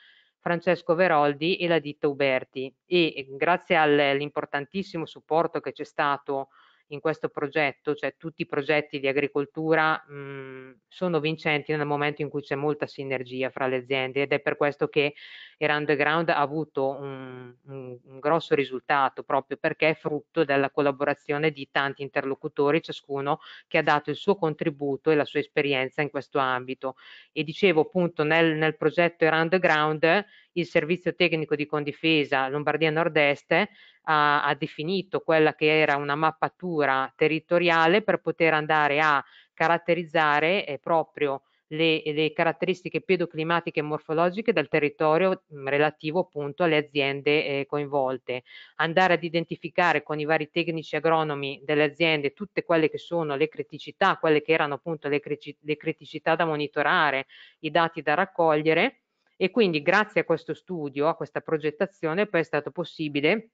Speaker 1: Francesco Veroldi e la ditta Uberti e ehm, grazie all'importantissimo supporto che c'è stato in questo progetto, cioè tutti i progetti di agricoltura mh, mhmm, sono vincenti nel momento in cui c'è molta sinergia fra le aziende ed è per questo che Era Underground ha avuto un, un, un grosso risultato proprio perché è frutto della collaborazione di tanti interlocutori, ciascuno che ha dato il suo contributo e la sua esperienza in questo ambito. E dicevo appunto nel, nel progetto Era Underground il servizio tecnico di Condifesa Lombardia Nord-Est eh, ha, ha definito quella che era una mappatura territoriale per poter andare a caratterizzare eh, proprio le, le, caratteristiche pedoclimatiche e morfologiche del territorio mh, mm, relativo appunto alle aziende eh, coinvolte, andare ad identificare con i vari tecnici agronomi delle aziende tutte quelle che sono le criticità, quelle che erano appunto le, crici, le criticità da monitorare, i dati da raccogliere e quindi grazie a questo studio, a questa progettazione, poi è stato possibile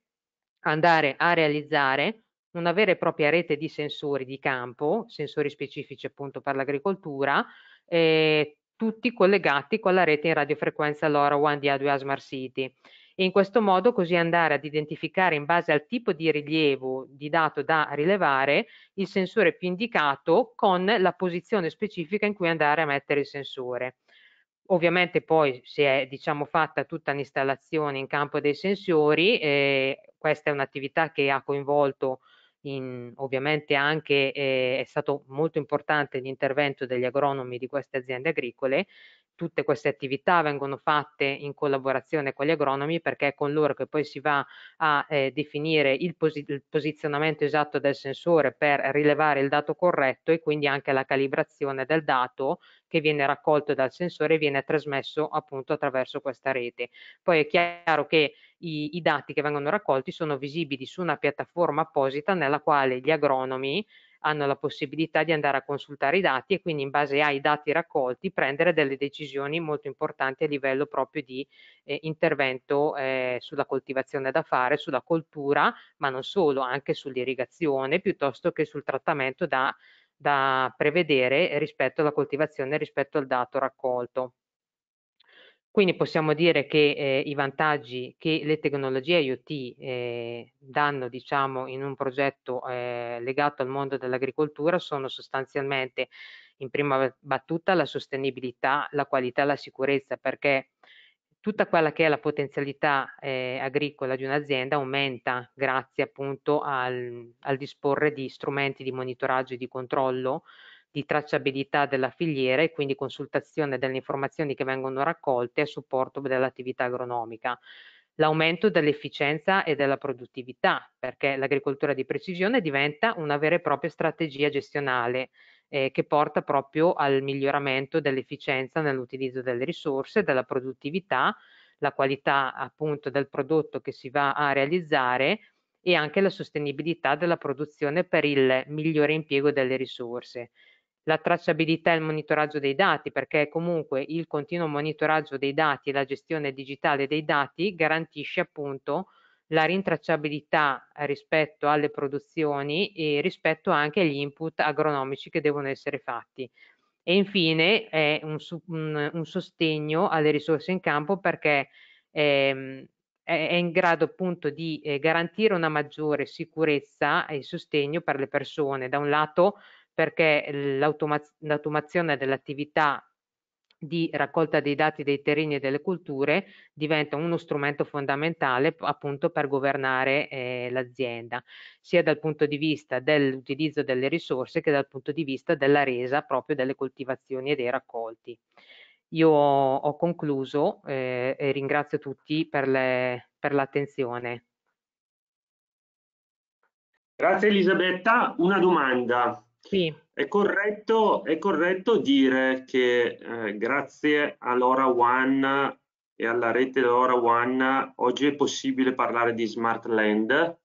Speaker 1: andare a realizzare una vera e propria rete di sensori di campo, sensori specifici appunto per l'agricoltura, eh, tutti collegati con la rete in radiofrequenza LoRaWAN di A2A Smart City. E in questo modo così andare ad identificare in base al tipo di rilievo di dato da rilevare il sensore più indicato con la posizione specifica in cui andare a mettere il sensore. Ovviamente poi si è diciamo, fatta tutta l'installazione in campo dei sensori, eh, questa è un'attività che ha coinvolto in, ovviamente anche eh, è stato molto importante l'intervento degli agronomi di queste aziende agricole. Tutte queste attività vengono fatte in collaborazione con gli agronomi perché è con loro che poi si va a eh, definire il, posi- il, posizionamento esatto del sensore per rilevare il dato corretto e quindi anche la calibrazione del dato che viene raccolto dal sensore e viene trasmesso appunto attraverso questa rete. Poi è chiaro che i, i dati che vengono raccolti sono visibili su una piattaforma apposita nella quale gli agronomi hanno la possibilità di andare a consultare i dati e quindi in base ai dati raccolti prendere delle decisioni molto importanti a livello proprio di eh, intervento eh, sulla coltivazione da fare, sulla coltura, ma non solo, anche sull'irrigazione piuttosto che sul trattamento da, da prevedere rispetto alla coltivazione, rispetto al dato raccolto. Quindi possiamo dire che eh, i vantaggi che le tecnologie IoT eh, danno diciamo, in un progetto eh, legato al mondo dell'agricoltura sono sostanzialmente in prima battuta la sostenibilità, la qualità, la sicurezza, perché tutta quella che è la potenzialità eh, agricola di un'azienda aumenta grazie appunto al, al disporre di strumenti di monitoraggio e di controllo di tracciabilità della filiera e quindi consultazione delle informazioni che vengono raccolte a supporto dell'attività agronomica. L'aumento dell'efficienza e della produttività, perché l'agricoltura di precisione diventa una vera e propria strategia gestionale eh, che porta proprio al miglioramento dell'efficienza nell'utilizzo delle risorse, della produttività, la qualità appunto del prodotto che si va a realizzare e anche la sostenibilità della produzione per il migliore impiego delle risorse la tracciabilità e il monitoraggio dei dati, perché comunque il continuo monitoraggio dei dati e la gestione digitale dei dati garantisce appunto la rintracciabilità eh, rispetto alle produzioni e rispetto anche agli input agronomici che devono essere fatti. E infine è un, un, un sostegno alle risorse in campo perché ehm, è in grado appunto di eh, garantire una maggiore sicurezza e sostegno per le persone. Da un lato perché ehm, l'automazione dell'attività di raccolta dei dati dei terreni e delle culture diventa uno strumento fondamentale appunto per governare eh, l'azienda, sia dal punto di vista dell'utilizzo delle risorse che dal punto di vista della resa proprio delle coltivazioni e dei raccolti. Io ho concluso eh, e ringrazio tutti per, l'attenzione.
Speaker 2: Grazie Elisabetta. Una domanda. Sì. È, corretto, è corretto dire che eh, grazie all'ora One e alla rete dell'ora One oggi è possibile parlare di smart land?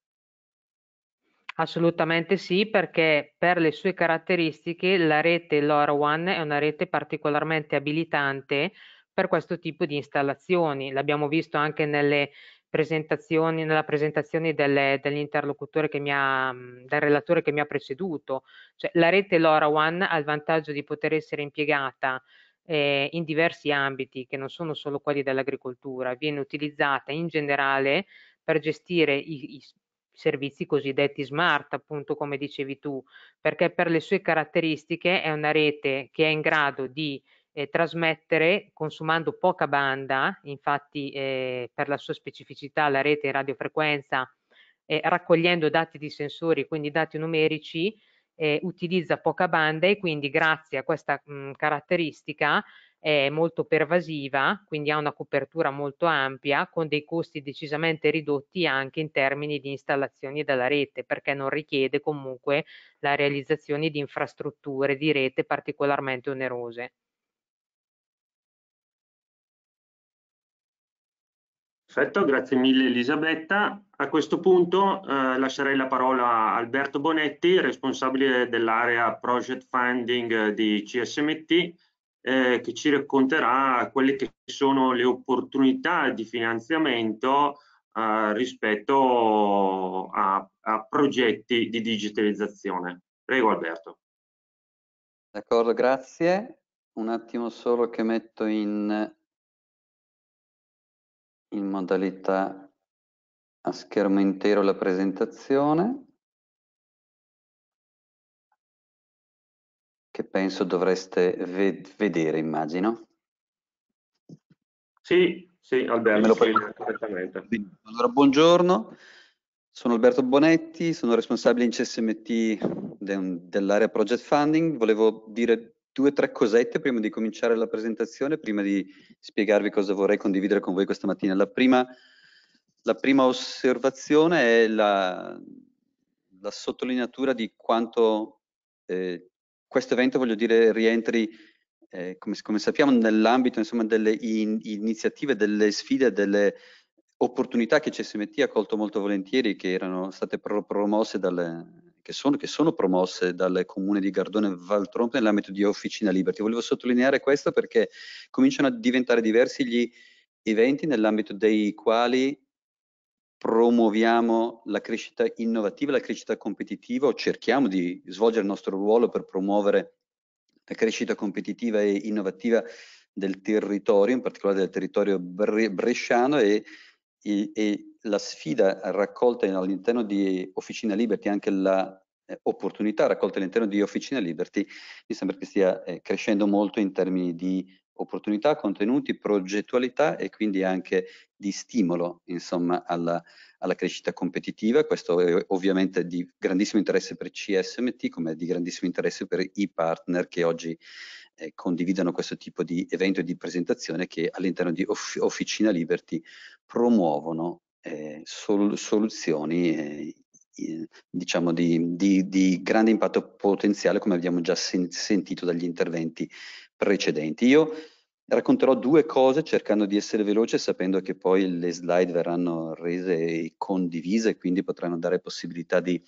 Speaker 1: Assolutamente sì, perché per le sue caratteristiche la rete LoRa One è una rete particolarmente abilitante per questo tipo di installazioni. L'abbiamo visto anche nelle presentazioni, nella presentazione delle, dell'interlocutore che mi ha, mm, del relatore che mi ha preceduto. Cioè, la rete LoRaWAN ha il vantaggio di poter essere impiegata eh, in diversi ambiti che non sono solo quelli dell'agricoltura, viene utilizzata in generale per gestire i, i servizi cosiddetti smart, appunto come dicevi tu, perché per le sue caratteristiche è una rete che è in grado di eh, trasmettere consumando poca banda, infatti eh, per la sua specificità la rete in radiofrequenza eh, raccogliendo dati di sensori, quindi dati numerici, eh, utilizza poca banda e quindi grazie a questa mh, caratteristica è molto pervasiva, quindi ha una copertura molto ampia con dei costi decisamente ridotti anche in termini di installazioni della rete perché non richiede comunque la realizzazione di infrastrutture di rete particolarmente onerose.
Speaker 2: Perfetto, grazie mille Elisabetta. A questo punto eh, lascerei la parola a Alberto Bonetti, responsabile dell'area Project Funding eh, di CSMT, eh, che ci racconterà quelle che sono le opportunità di finanziamento eh, rispetto a, a progetti di
Speaker 5: digitalizzazione. Prego Alberto. D'accordo, grazie. Un attimo solo che metto in in modalità a schermo intero la presentazione, che penso dovreste ved vedere, immagino. Sì, sì, Alberto, sì, Allora, buongiorno, sono Alberto Bonetti, sono responsabile in CSMT de dell'area Project Funding. Volevo dire due o tre cosette prima di cominciare la presentazione, prima di spiegarvi cosa vorrei condividere con voi questa mattina. La prima, la prima osservazione è la, la, sottolineatura di quanto eh, questo evento, voglio dire, rientri, eh, come, come, sappiamo, nell'ambito delle in, iniziative, delle sfide, delle opportunità che CSMT ha colto molto volentieri, che erano state pro promosse dalle, che sono, che sono promosse dal comune di Gardone Valtrompe nell'ambito di Officina Liberty. Volevo sottolineare questo perché cominciano a diventare diversi gli eventi nell'ambito dei quali promuoviamo la crescita innovativa, la crescita competitiva o cerchiamo di svolgere il nostro ruolo per promuovere la crescita competitiva e innovativa del territorio, in particolare del territorio bresciano e, e, e la sfida raccolta all'interno di Officina Liberty, anche l'opportunità eh, raccolta all'interno di Officina Liberty, mi sembra che stia eh, crescendo molto in termini di opportunità, contenuti, progettualità e quindi anche di stimolo insomma, alla, alla, crescita competitiva. Questo è ovviamente di grandissimo interesse per CSMT come di grandissimo interesse per i partner che oggi eh, condividono questo tipo di evento e di presentazione che all'interno di Officina Liberty promuovono eh, sol soluzioni eh, eh, diciamo di, di, di, grande impatto potenziale come abbiamo già sen sentito dagli interventi precedenti. Io racconterò due cose cercando di essere veloce sapendo che poi le slide verranno rese e condivise quindi potranno dare possibilità di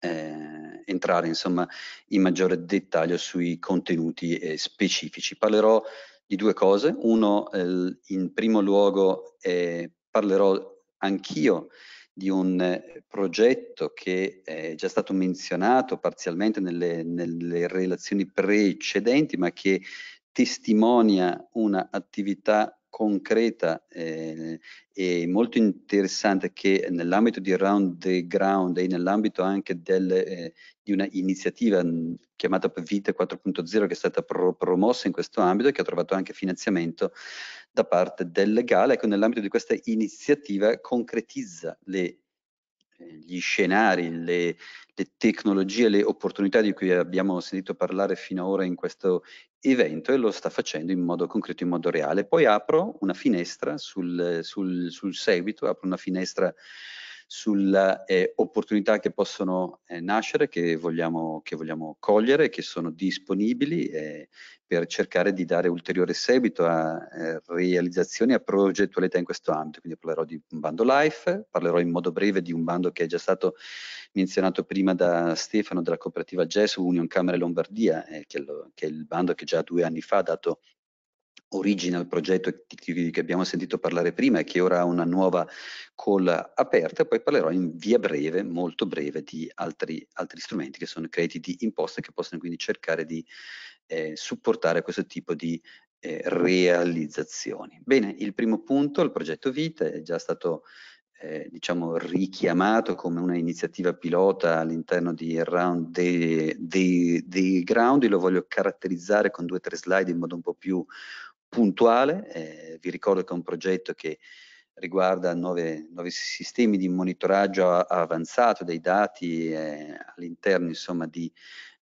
Speaker 5: eh, entrare insomma in maggiore dettaglio sui contenuti eh, specifici. Parlerò di due cose, uno eh, in primo luogo eh, parlerò anch'io di un eh, progetto che è già stato menzionato parzialmente nelle, nelle relazioni precedenti, ma che testimonia un'attività concreta eh, e molto interessante che nell'ambito di Round the Ground e nell'ambito anche del, eh, di una iniziativa mm, chiamata Vita 4.0 che è stata pro promossa in questo ambito e che ha trovato anche finanziamento da parte del legale che ecco, nell'ambito di questa iniziativa concretizza le, eh, gli scenari, le, le tecnologie, le opportunità di cui abbiamo sentito parlare fino ad ora in questo evento e lo sta facendo in modo concreto, in modo reale. Poi apro una finestra sul, sul, sul seguito, apro una finestra sulle eh, opportunità che possono eh, nascere, che vogliamo, che vogliamo, cogliere, che sono disponibili eh, per cercare di dare ulteriore seguito a eh, realizzazioni, a progettualità in questo ambito. Quindi parlerò di un bando live, parlerò in modo breve di un bando che è già stato menzionato prima da Stefano della cooperativa GES Union Camere Lombardia, eh, che, lo, che è il bando che già due anni fa ha dato original il progetto che abbiamo sentito parlare prima e che ora ha una nuova call aperta, poi parlerò in via breve, molto breve, di altri, altri strumenti che sono crediti di imposta che possono quindi cercare di eh, supportare questo tipo di eh, realizzazioni. Bene, il primo punto, il progetto Vita, è già stato eh, diciamo richiamato come una iniziativa pilota all'interno di Round the, the, the Ground, io lo voglio caratterizzare con due o tre slide in modo un po' più puntuale, eh, vi ricordo che è un progetto che riguarda nuove, nuovi sistemi di monitoraggio avanzato dei dati eh, all'interno insomma, di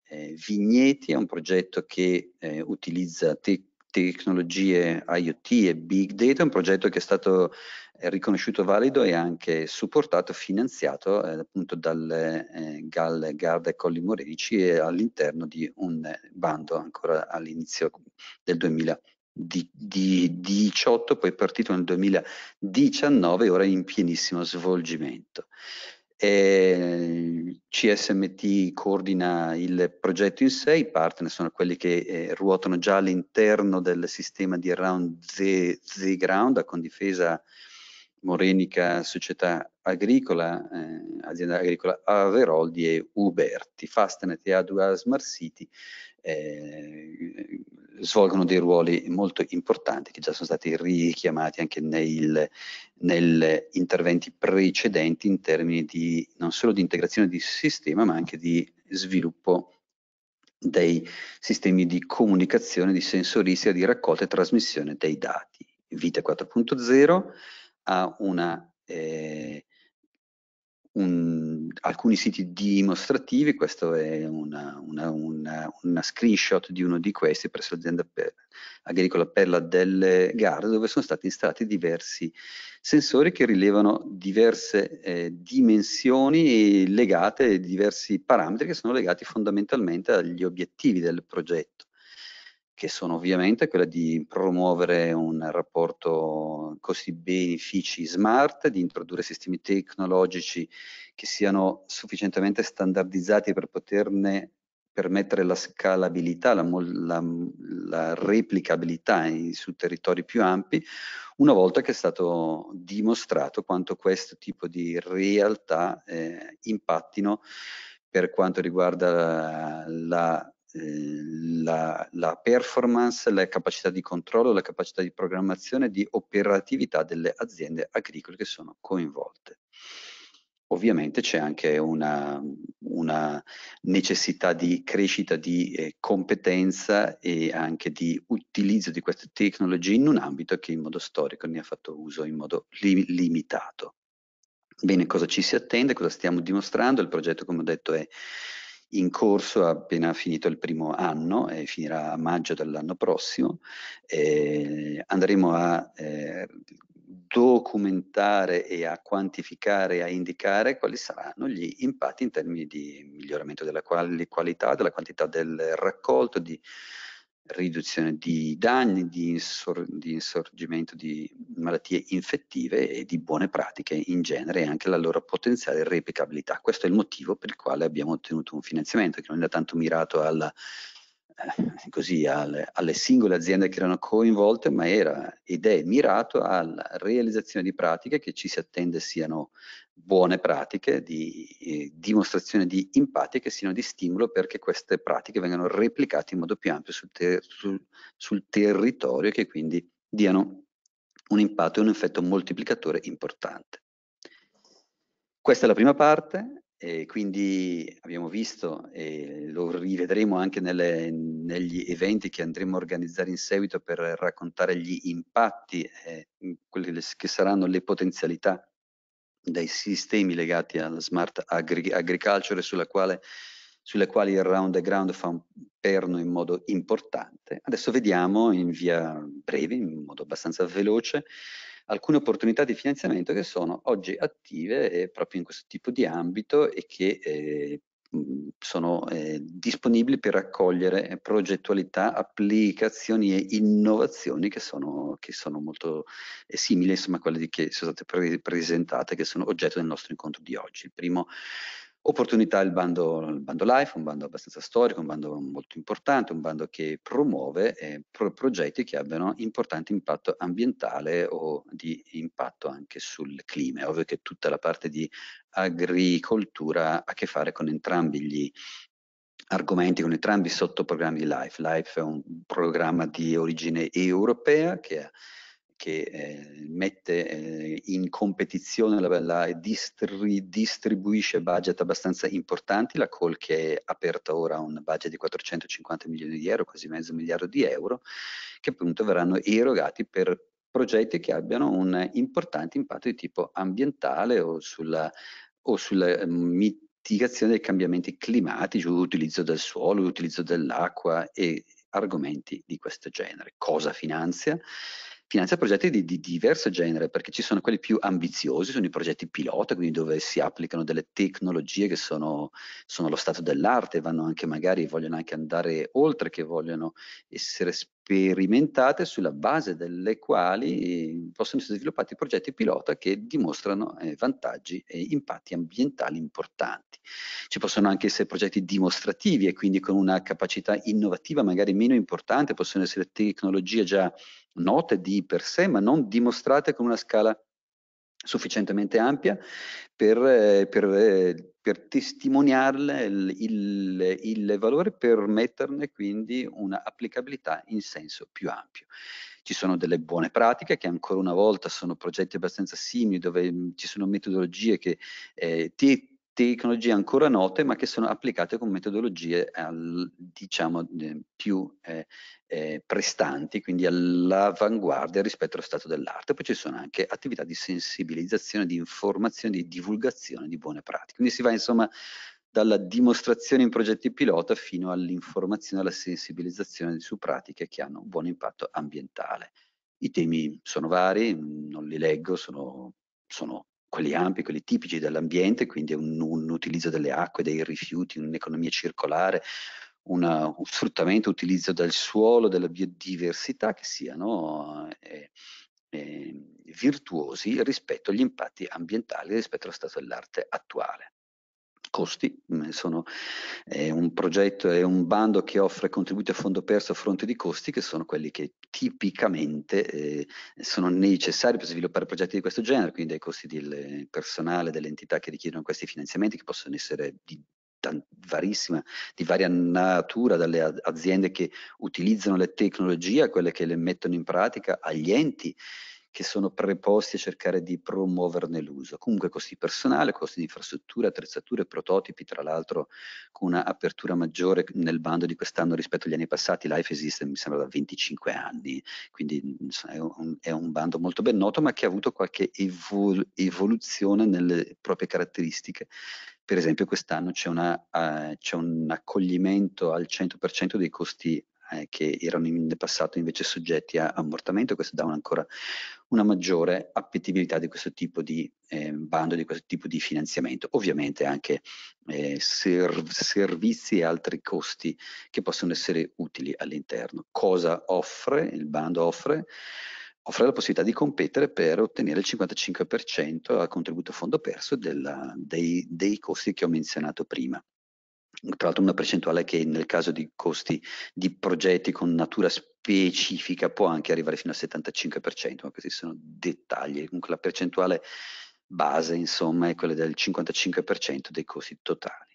Speaker 5: eh, Vigneti, è un progetto che eh, utilizza te tecnologie IoT e Big Data, È un progetto che è stato eh, riconosciuto valido e anche supportato, finanziato eh, appunto dal eh, GAL Garda e Colli Moreci eh, all'interno di un bando ancora all'inizio del 2020 di, di 18, poi partito nel 2019 e ora in pienissimo svolgimento. Eh, CSMT coordina il progetto in sé, i partner sono quelli che eh, ruotano già all'interno del sistema di Around the, the Ground, con difesa Morenica Società Agricola, eh, Azienda Agricola Averoldi e Uberti, Fastnet e A2A Smart City eh, svolgono dei ruoli molto importanti che già sono stati richiamati anche negli interventi precedenti in termini di non solo di integrazione di sistema ma anche di sviluppo dei sistemi di comunicazione, di sensoristica, di raccolta e trasmissione dei dati. Vita 4.0 ha una eh, un, alcuni siti dimostrativi, questo è una, una, una, una, screenshot di uno di questi presso l'azienda per, agricola Perla del Garda, dove sono stati installati diversi sensori che rilevano diverse eh, dimensioni legate, a diversi parametri che sono legati fondamentalmente agli obiettivi del progetto che sono ovviamente quella di promuovere un rapporto costi-benefici smart, di introdurre sistemi tecnologici che siano sufficientemente standardizzati per poterne permettere la scalabilità, la, la, la replicabilità in, su territori più ampi, una volta che è stato dimostrato quanto questo tipo di realtà eh, impattino per quanto riguarda la Ehm, la, la, performance, la capacità di controllo, la capacità di programmazione, e di operatività delle aziende agricole che sono coinvolte. Ovviamente c'è anche una, una, necessità di crescita di eh, competenza e anche di utilizzo di queste tecnologie in un ambito che in modo storico ne ha fatto uso in modo li limitato. Bene, cosa ci si attende, cosa stiamo dimostrando? Il progetto, come ho detto, è in corso, ha appena finito il primo anno e finirà a maggio dell'anno prossimo. Eh, andremo a eh, documentare e a quantificare e a indicare quali saranno gli impatti in termini di miglioramento della quali, qualità, della quantità del raccolto, di riduzione di danni, di, insor- di, insorgimento di malattie infettive e di buone pratiche in genere e anche la loro potenziale replicabilità. Questo è il motivo per il quale abbiamo ottenuto un finanziamento che non è tanto mirato alla così, alle, alle, singole aziende che erano coinvolte, ma era ed è mirato alla realizzazione di pratiche che ci si attende siano buone pratiche, di eh, dimostrazione di impatti che siano di stimolo perché queste pratiche vengano replicate in modo più ampio sul, ter sul, sul territorio e che quindi diano un impatto e un effetto moltiplicatore importante. Questa è la prima parte, e quindi abbiamo visto e lo rivedremo anche nelle, negli eventi che andremo a organizzare in seguito per raccontare gli impatti, eh, quelle che saranno le potenzialità dei sistemi legati alla smart agri- agriculture sulla quale, sulle quali il round the ground fa un perno in modo importante. Adesso vediamo in via breve, in modo abbastanza veloce, alcune opportunità di finanziamento che sono oggi attive eh, proprio in questo tipo di ambito e che eh, sono eh, disponibili per raccogliere eh, progettualità, applicazioni e innovazioni che sono, che sono molto eh, simili insomma, a quelle che sono state pre presentate, che sono oggetto del nostro incontro di oggi. Il primo Opportunità il bando, il bando Life, un bando abbastanza storico, un bando molto importante, un bando che promuove eh, pro- progetti che abbiano importante impatto ambientale o di impatto anche sul clima. È ovvio che tutta la parte di agricoltura ha a che fare con entrambi gli argomenti con entrambi i sottoprogrammi di LIFE. LIFE è un programma di origine europea che ha che eh, mette eh, in competizione, la, la distri, distribuisce budget abbastanza importanti, la call che è aperta ora a un budget di 450 milioni di euro, quasi mezzo miliardo di euro, che appunto verranno erogati per progetti che abbiano un importante impatto di tipo ambientale o sulla, o sulla ehm, mitigazione dei cambiamenti climatici, l'utilizzo del suolo, l'utilizzo dell'acqua e argomenti di questo genere. Cosa finanzia? finanzia progetti di, di, diverso genere, perché ci sono quelli più ambiziosi, sono i progetti pilota, quindi dove si applicano delle tecnologie che sono, sono lo stato dell'arte, vanno anche magari, vogliono anche andare oltre, che vogliono essere sperimentate, sulla base delle quali possono essere sviluppati progetti pilota che dimostrano eh, vantaggi e impatti ambientali importanti. Ci possono anche essere progetti dimostrativi e quindi con una capacità innovativa magari meno importante, possono essere tecnologie già note di per sé, ma non dimostrate con una scala sufficientemente ampia per, eh, per, eh, per testimoniarle il, il, il, valore, per metterne quindi una applicabilità in senso più ampio. Ci sono delle buone pratiche che ancora una volta sono progetti abbastanza simili dove mm, ci sono metodologie che eh, ti tecnologie ancora note ma che sono applicate con metodologie al, diciamo eh, più eh, eh, prestanti, quindi all'avanguardia rispetto allo stato dell'arte. Poi ci sono anche attività di sensibilizzazione, di informazione, di divulgazione di buone pratiche. Quindi si va insomma dalla dimostrazione in progetti pilota fino all'informazione, alla sensibilizzazione su pratiche che hanno un buon impatto ambientale. I temi sono vari, non li leggo, sono, sono quelli ampi, quelli tipici dell'ambiente, quindi un, un utilizzo delle acque, dei rifiuti, un'economia circolare, una, un sfruttamento, utilizzo del suolo, della biodiversità che siano eh, eh, virtuosi rispetto agli impatti ambientali, rispetto allo stato dell'arte attuale costi, sono, è un progetto, è un bando che offre contributi a fondo perso a fronte di costi che sono quelli che tipicamente eh, sono necessari per sviluppare progetti di questo genere, quindi ai costi del personale delle entità che richiedono questi finanziamenti che possono essere di varissima, di varia natura, dalle aziende che utilizzano le tecnologie, a quelle che le mettono in pratica, agli enti che sono preposti a cercare di promuoverne l'uso. Comunque costi personale, costi di infrastrutture, attrezzature, prototipi, tra l'altro con un'apertura maggiore nel bando di quest'anno rispetto agli anni passati, Life esiste mi sembra da 25 anni, quindi insomma, è, un, è, un, bando molto ben noto ma che ha avuto qualche evol evoluzione nelle proprie caratteristiche. Per esempio quest'anno c'è, uh, un accoglimento al 100% dei costi eh, che erano in, passato invece soggetti a ammortamento, questo dà ancora una maggiore appetibilità di questo tipo di eh, bando, di questo tipo di finanziamento. Ovviamente anche eh, serv servizi e altri costi che possono essere utili all'interno. Cosa offre il bando? Offre offre la possibilità di competere per ottenere il 55% a contributo fondo perso della, dei, dei, costi che ho menzionato prima tra l'altro una percentuale che nel caso di costi di progetti con natura specifica può anche arrivare fino al 75%, ma questi sono dettagli, comunque la percentuale base insomma è quella del 55% dei costi totali.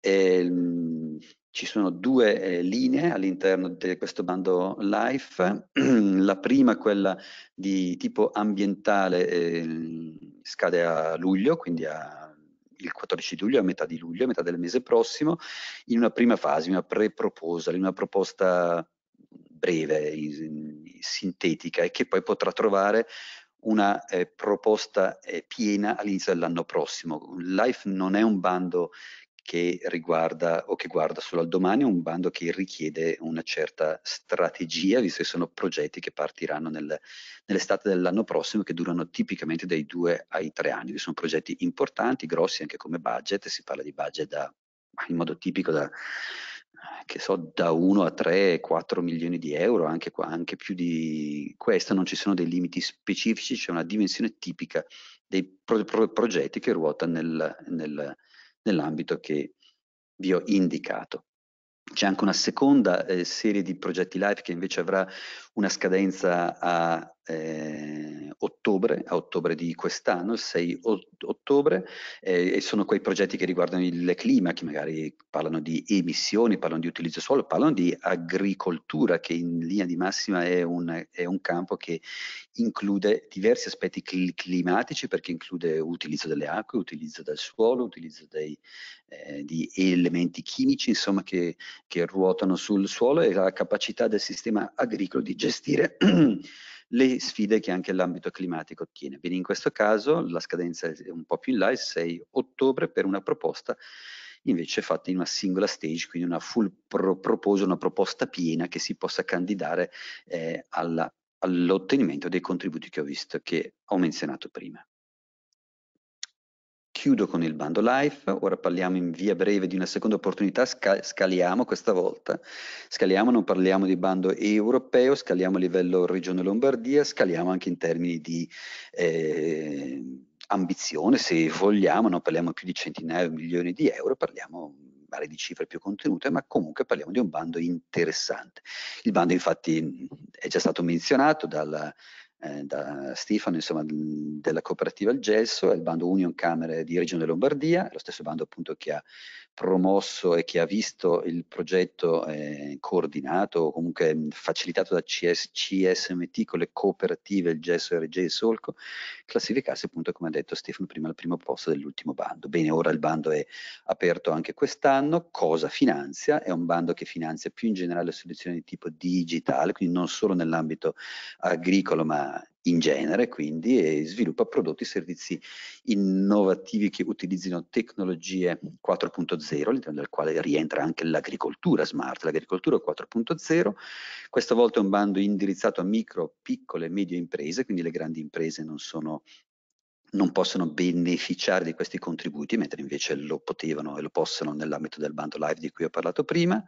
Speaker 5: E, ehm, ci sono due eh, linee all'interno di questo bando LIFE, la prima quella di tipo ambientale eh, scade a luglio, quindi a il 14 luglio, a metà di luglio, a metà del mese prossimo, in una prima fase, una pre-proposal, in una proposta breve, in, in, sintetica e che poi potrà trovare una eh, proposta eh, piena all'inizio dell'anno prossimo. Life non è un bando che riguarda o che guarda solo al domani è un bando che richiede una certa strategia, visto che sono progetti che partiranno nel, nell'estate dell'anno prossimo che durano tipicamente dai due ai tre anni. Sono progetti importanti, grossi anche come budget, si parla di budget da, in modo tipico da che so, da 1 a 3, 4 milioni di euro, anche, qua, anche più di questo, non ci sono dei limiti specifici, c'è una dimensione tipica dei pro- pro- progetti che ruota nel, nel nell'ambito che vi ho indicato. C'è anche una seconda eh, serie di progetti live che invece avrà una scadenza a eh, ottobre, a ottobre di quest'anno, il 6 ottobre, eh, e sono quei progetti che riguardano il clima, che magari parlano di emissioni, parlano di utilizzo suolo, parlano di agricoltura, che in linea di massima è un, è un campo che include diversi aspetti cl climatici, perché include utilizzo delle acque, utilizzo del suolo, utilizzo dei, eh, di elementi chimici, insomma, che, che ruotano sul suolo e la capacità del sistema agricolo di gestire le sfide che anche l'ambito climatico tiene. Quindi in questo caso la scadenza è un po' più in là, il 6 ottobre, per una proposta invece fatta in una singola stage, quindi una full pro proposa, una proposta piena che si possa candidare eh, all'ottenimento all dei contributi che ho visto, che ho menzionato prima. Chiudo con il bando live, ora parliamo in via breve di una seconda opportunità, scaliamo questa volta, scaliamo, non parliamo di bando europeo, scaliamo a livello regione Lombardia, scaliamo anche in termini di eh, ambizione, se vogliamo, non parliamo più di centinaia o milioni di euro, parliamo magari di cifre più contenute, ma comunque parliamo di un bando interessante. Il bando infatti è già stato menzionato dalla eh, da Stefano insomma, della cooperativa Il Gelso, è il bando Union Camere di Regione Lombardia, lo stesso bando appunto che ha promosso e che ha visto il progetto eh, coordinato o comunque mm, facilitato da CS, CSMT con le cooperative, il GESO, RG e Solco, classificarsi appunto come ha detto Stefano prima al primo posto dell'ultimo bando. Bene, ora il bando è aperto anche quest'anno, cosa finanzia? È un bando che finanzia più in generale soluzioni di tipo digitale, quindi non solo nell'ambito agricolo ma in genere quindi e sviluppa prodotti e servizi innovativi che utilizzino tecnologie 4.0 all'interno del quale rientra anche l'agricoltura smart, l'agricoltura 4.0 questa volta è un bando indirizzato a micro, piccole e medie imprese quindi le grandi imprese non sono non possono beneficiare di questi contributi, mentre invece lo potevano e lo possono nell'ambito del bando live di cui ho parlato prima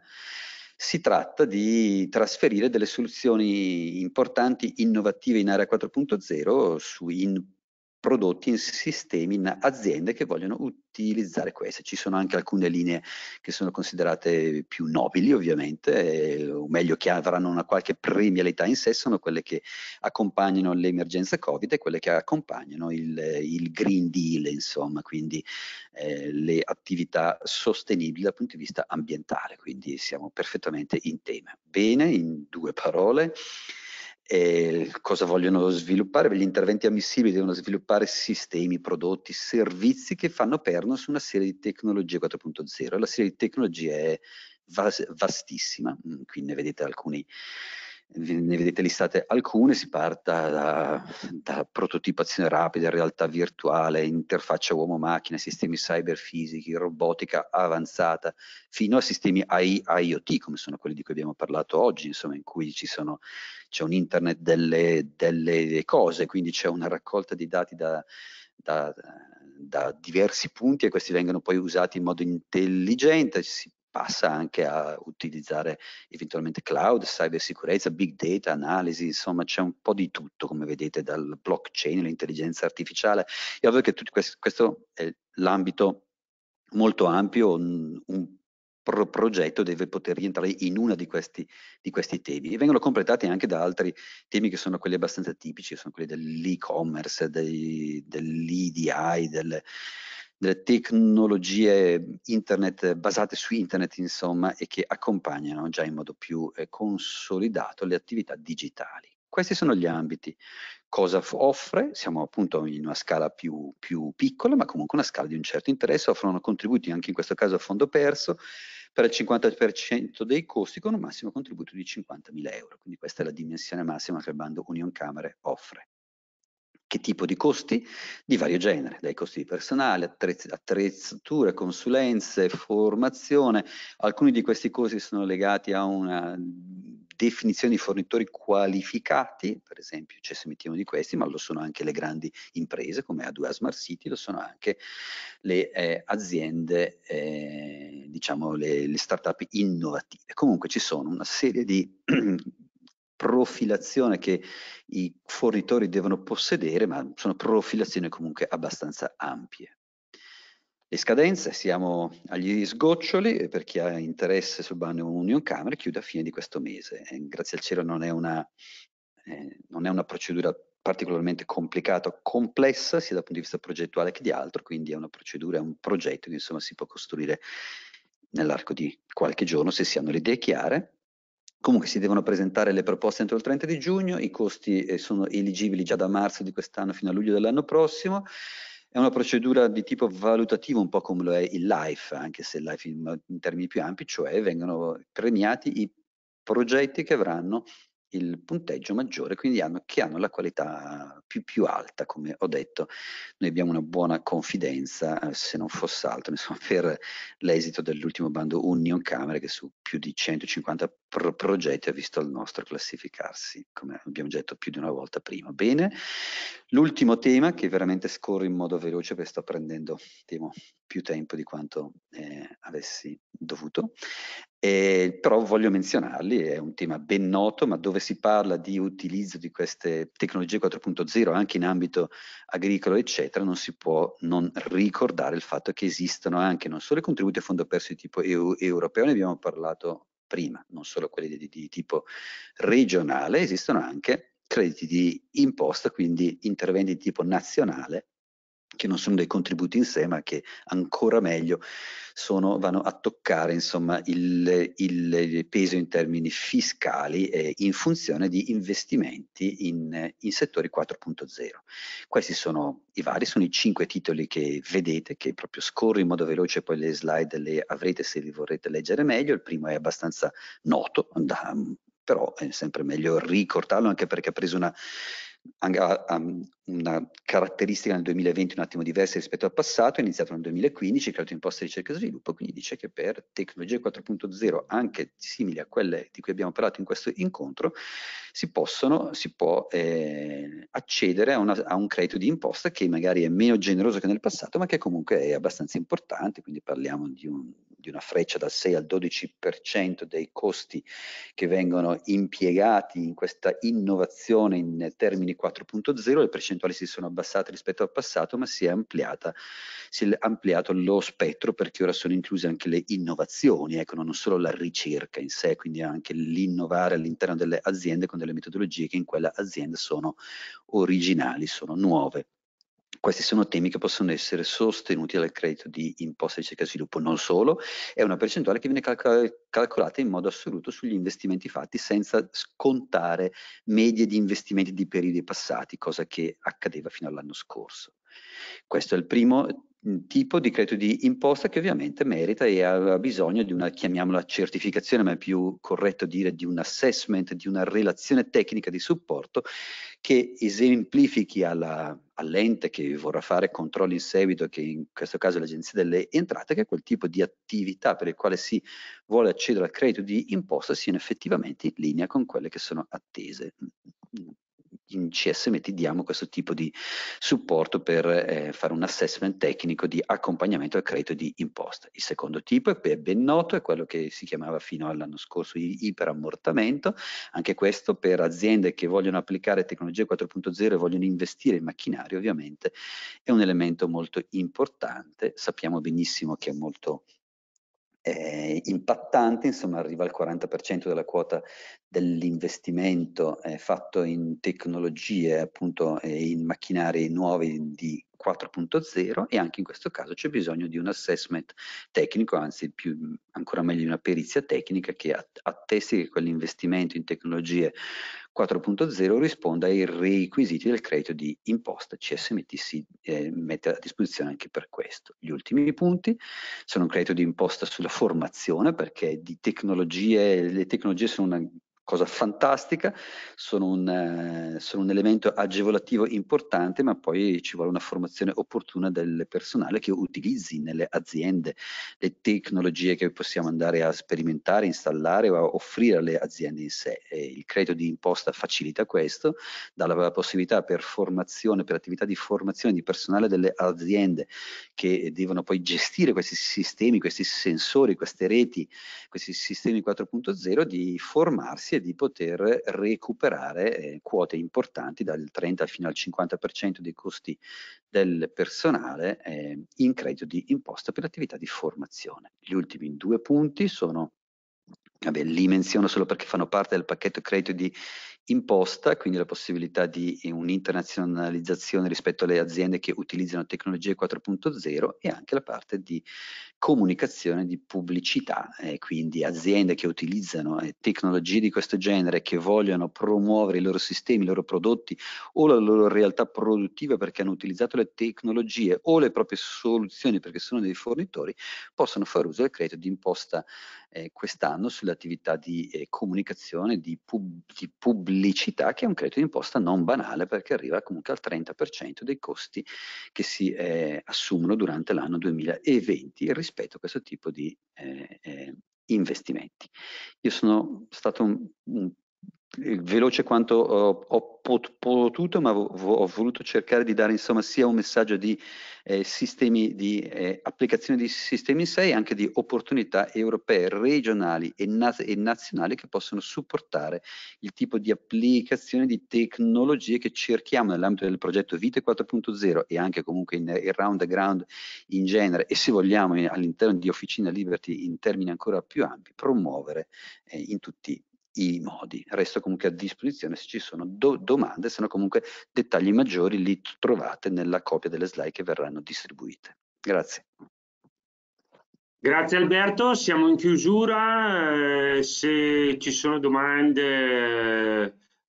Speaker 5: si tratta di trasferire delle soluzioni importanti, innovative in area 4.0 su in prodotti in sistemi, in aziende che vogliono utilizzare queste. Ci sono anche alcune linee che sono considerate più nobili ovviamente, eh, o meglio che avranno una qualche premialità in sé, sono quelle che accompagnano l'emergenza Covid e quelle che accompagnano il, il Green Deal, insomma, quindi eh, le attività sostenibili dal punto di vista ambientale, quindi siamo perfettamente in tema. Bene, in due parole e cosa vogliono sviluppare? Gli interventi ammissibili devono sviluppare sistemi, prodotti, servizi che fanno perno su una serie di tecnologie 4.0. La serie di tecnologie è vastissima, mm, qui ne vedete alcuni ne vedete listate alcune, si parta da, da prototipazione rapida, realtà virtuale, interfaccia uomo-macchina, sistemi cyberfisici, robotica avanzata, fino a sistemi AI, IoT, come sono quelli di cui abbiamo parlato oggi, insomma, in cui sono, c'è un internet delle, delle cose, quindi c'è una raccolta di dati da, da, da diversi punti e questi vengono poi usati in modo intelligente, si passa anche a utilizzare eventualmente cloud, cyber sicurezza, big data, analisi, insomma c'è un po' di tutto come vedete dal blockchain, l'intelligenza artificiale. È ovvio che questo, questo è l'ambito molto ampio, un, un progetto deve poter rientrare in uno di questi, di questi, temi e vengono completati anche da altri temi che sono quelli abbastanza tipici, sono quelli dell'e-commerce, dell'EDI, del, delle tecnologie internet basate su internet, insomma, e che accompagnano già in modo più eh, consolidato le attività digitali. Questi sono gli ambiti. Cosa offre? Siamo appunto in una scala più, più piccola, ma comunque una scala di un certo interesse. Offrono contributi anche in questo caso a fondo perso per il 50% dei costi con un massimo contributo di 50.000 euro. Quindi questa è la dimensione massima che il bando Union Camere offre che tipo di costi? Di vario genere, dai costi di personale, attrezz attrezzature, consulenze, formazione. Alcuni di questi costi sono legati a una definizione di fornitori qualificati, per esempio c'è cioè Cesemitino di questi, ma lo sono anche le grandi imprese come A2A Smart City, lo sono anche le eh, aziende, eh, diciamo le, le start-up innovative. Comunque ci sono una serie di profilazione che i fornitori devono possedere, ma sono profilazioni comunque abbastanza ampie. Le scadenze, siamo agli sgoccioli, per chi ha interesse sul Banner Union Camera chiude a fine di questo mese. Eh, grazie al cielo non è una, eh, non è una procedura particolarmente complicata, complessa sia dal punto di vista progettuale che di altro, quindi è una procedura, è un progetto che insomma si può costruire nell'arco di qualche giorno se si hanno le idee chiare Comunque si devono presentare le proposte entro il 30 di giugno, i costi eh, sono eligibili già da marzo di quest'anno fino a luglio dell'anno prossimo. È una procedura di tipo valutativo, un po' come lo è il LIFE, anche se il LIFE in termini più ampi, cioè vengono premiati i progetti che avranno il punteggio maggiore, quindi hanno, che hanno la qualità più, più, alta, come ho detto, noi abbiamo una buona confidenza, eh, se non fosse altro, insomma, per l'esito dell'ultimo bando Union Camera, che su più di 150 pro progetti ha visto il nostro classificarsi, come abbiamo detto più di una volta prima. Bene, l'ultimo tema che veramente scorro in modo veloce perché sto prendendo, temo, più tempo di quanto eh, avessi dovuto, eh, però voglio menzionarli, è un tema ben noto, ma dove si parla di utilizzo di queste tecnologie 4.0 anche in ambito agricolo, eccetera, non si può non ricordare il fatto che esistono anche non solo i contributi a fondo perso di tipo EU, europeo, ne abbiamo parlato prima, non solo quelli di, di tipo regionale, esistono anche crediti di imposta, quindi interventi di tipo nazionale che non sono dei contributi in sé, ma che ancora meglio sono, vanno a toccare insomma, il, il, peso in termini fiscali eh, in funzione di investimenti in, in settori 4.0. Questi sono i vari, sono i cinque titoli che vedete, che proprio scorro in modo veloce, poi le slide le avrete se li vorrete leggere meglio. Il primo è abbastanza noto, da, però è sempre meglio ricordarlo anche perché ha preso una ha, una caratteristica nel 2020 un attimo diversa rispetto al passato, è iniziato nel 2015, creato imposta di ricerca e sviluppo, quindi dice che per tecnologie 4.0, anche simili a quelle di cui abbiamo parlato in questo incontro, si, possono, si può eh, accedere a, una, a, un credito di imposta che magari è meno generoso che nel passato, ma che comunque è abbastanza importante, quindi parliamo di un di una freccia dal 6 al 12% dei costi che vengono impiegati in questa innovazione in termini 4.0, le percentuali si sono abbassate rispetto al passato, ma si è, ampliata, si è ampliato lo spettro perché ora sono incluse anche le innovazioni, ecco, non solo la ricerca in sé, quindi anche l'innovare all'interno delle aziende con delle metodologie che in quella azienda sono originali, sono nuove. Questi sono temi che possono essere sostenuti dal credito di imposta di ricerca e sviluppo, non solo, è una percentuale che viene calcol calcolata in modo assoluto sugli investimenti fatti senza scontare medie di investimenti di periodi passati, cosa che accadeva fino all'anno scorso. Questo è il primo tipo di credito di imposta che ovviamente merita e ha bisogno di una, chiamiamola certificazione, ma è più corretto dire di un assessment, di una relazione tecnica di supporto che esemplifichi alla, all'ente che vorrà fare controlli in seguito, che in questo caso è l'Agenzia delle Entrate, che quel tipo di attività per il quale si vuole accedere al credito di imposta siano effettivamente in linea con quelle che sono attese in CSM ti diamo questo tipo di supporto per eh, fare un assessment tecnico di accompagnamento al credito di imposta. Il secondo tipo è ben noto, è quello che si chiamava fino all'anno scorso iperammortamento, anche questo per aziende che vogliono applicare tecnologie 4.0 e vogliono investire in macchinari ovviamente è un elemento molto importante, sappiamo benissimo che è molto importante eh, impattante, insomma arriva al 40% della quota dell'investimento eh, fatto in tecnologie, appunto eh, in macchinari nuovi di 4.0 e anche in questo caso c'è bisogno di un assessment tecnico, anzi più, ancora meglio di una perizia tecnica che attesti che quell'investimento in tecnologie 4.0 risponda ai requisiti del credito di imposta CSMT si eh, mette a disposizione anche per questo. Gli ultimi punti sono un credito di imposta sulla formazione perché di tecnologie, le tecnologie sono una cosa fantastica, sono un, eh, sono un, elemento agevolativo importante, ma poi ci vuole una formazione opportuna del personale che utilizzi nelle aziende le tecnologie che possiamo andare a sperimentare, installare o a offrire alle aziende in sé. E il credito di imposta facilita questo, dà la possibilità per formazione, per attività di formazione di personale delle aziende che devono poi gestire questi sistemi, questi sensori, queste reti, questi sistemi 4.0 di formarsi permette di poter recuperare eh, quote importanti dal 30 fino al 50% dei costi del personale eh, in credito di imposta per attività di formazione. Gli ultimi due punti sono Vabbè, li menziono solo perché fanno parte del pacchetto credito di imposta, quindi la possibilità di eh, un'internazionalizzazione rispetto alle aziende che utilizzano tecnologie 4.0 e anche la parte di comunicazione, di pubblicità, eh, quindi aziende che utilizzano eh, tecnologie di questo genere, che vogliono promuovere i loro sistemi, i loro prodotti o la loro realtà produttiva perché hanno utilizzato le tecnologie o le proprie soluzioni perché sono dei fornitori, possono fare uso del credito di imposta eh, quest'anno sulle attività di eh, comunicazione, di, pub di, pubblicità, che è un credito d'imposta non banale perché arriva comunque al 30% dei costi che si eh, assumono durante l'anno 2020 rispetto a questo tipo di eh, eh, investimenti. Io sono stato un, un veloce quanto ho, ho potuto, ma vo, ho voluto cercare di dare insomma sia un messaggio di eh, sistemi di eh, applicazione di sistemi in sé, anche di opportunità europee, regionali e, naz e, nazionali che possono supportare il tipo di applicazione di tecnologie che cerchiamo nell'ambito del progetto Vite 4.0 e anche comunque in, in round the ground in genere e se vogliamo all'interno di Officina Liberty in termini ancora più ampi promuovere eh, in tutti i modi. Resto comunque a disposizione se ci sono do domande, se no comunque dettagli maggiori li trovate nella copia delle slide che verranno distribuite. Grazie.
Speaker 2: Grazie Alberto, siamo in chiusura, eh, se ci sono domande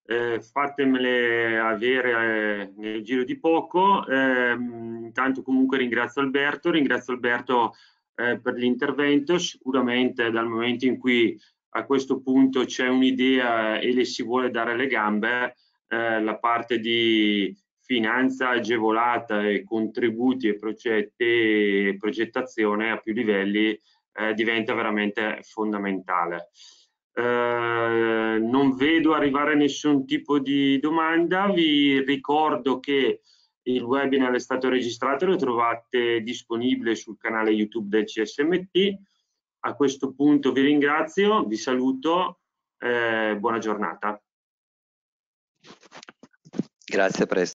Speaker 2: eh, eh, fatemele avere nel giro di poco, ehm, intanto comunque ringrazio Alberto, ringrazio Alberto per l'intervento, sicuramente dal momento in cui a questo punto c'è un'idea eh, e le si vuole dare le gambe, eh, la parte di finanza agevolata e contributi e progetti, progettazione a più livelli eh, diventa veramente fondamentale. Eh, non vedo arrivare nessun tipo di domanda, vi ricordo che il webinar è stato registrato e lo trovate disponibile sul canale YouTube del CSMT a questo punto vi ringrazio, vi saluto, eh, buona giornata.
Speaker 5: Grazie, a presto.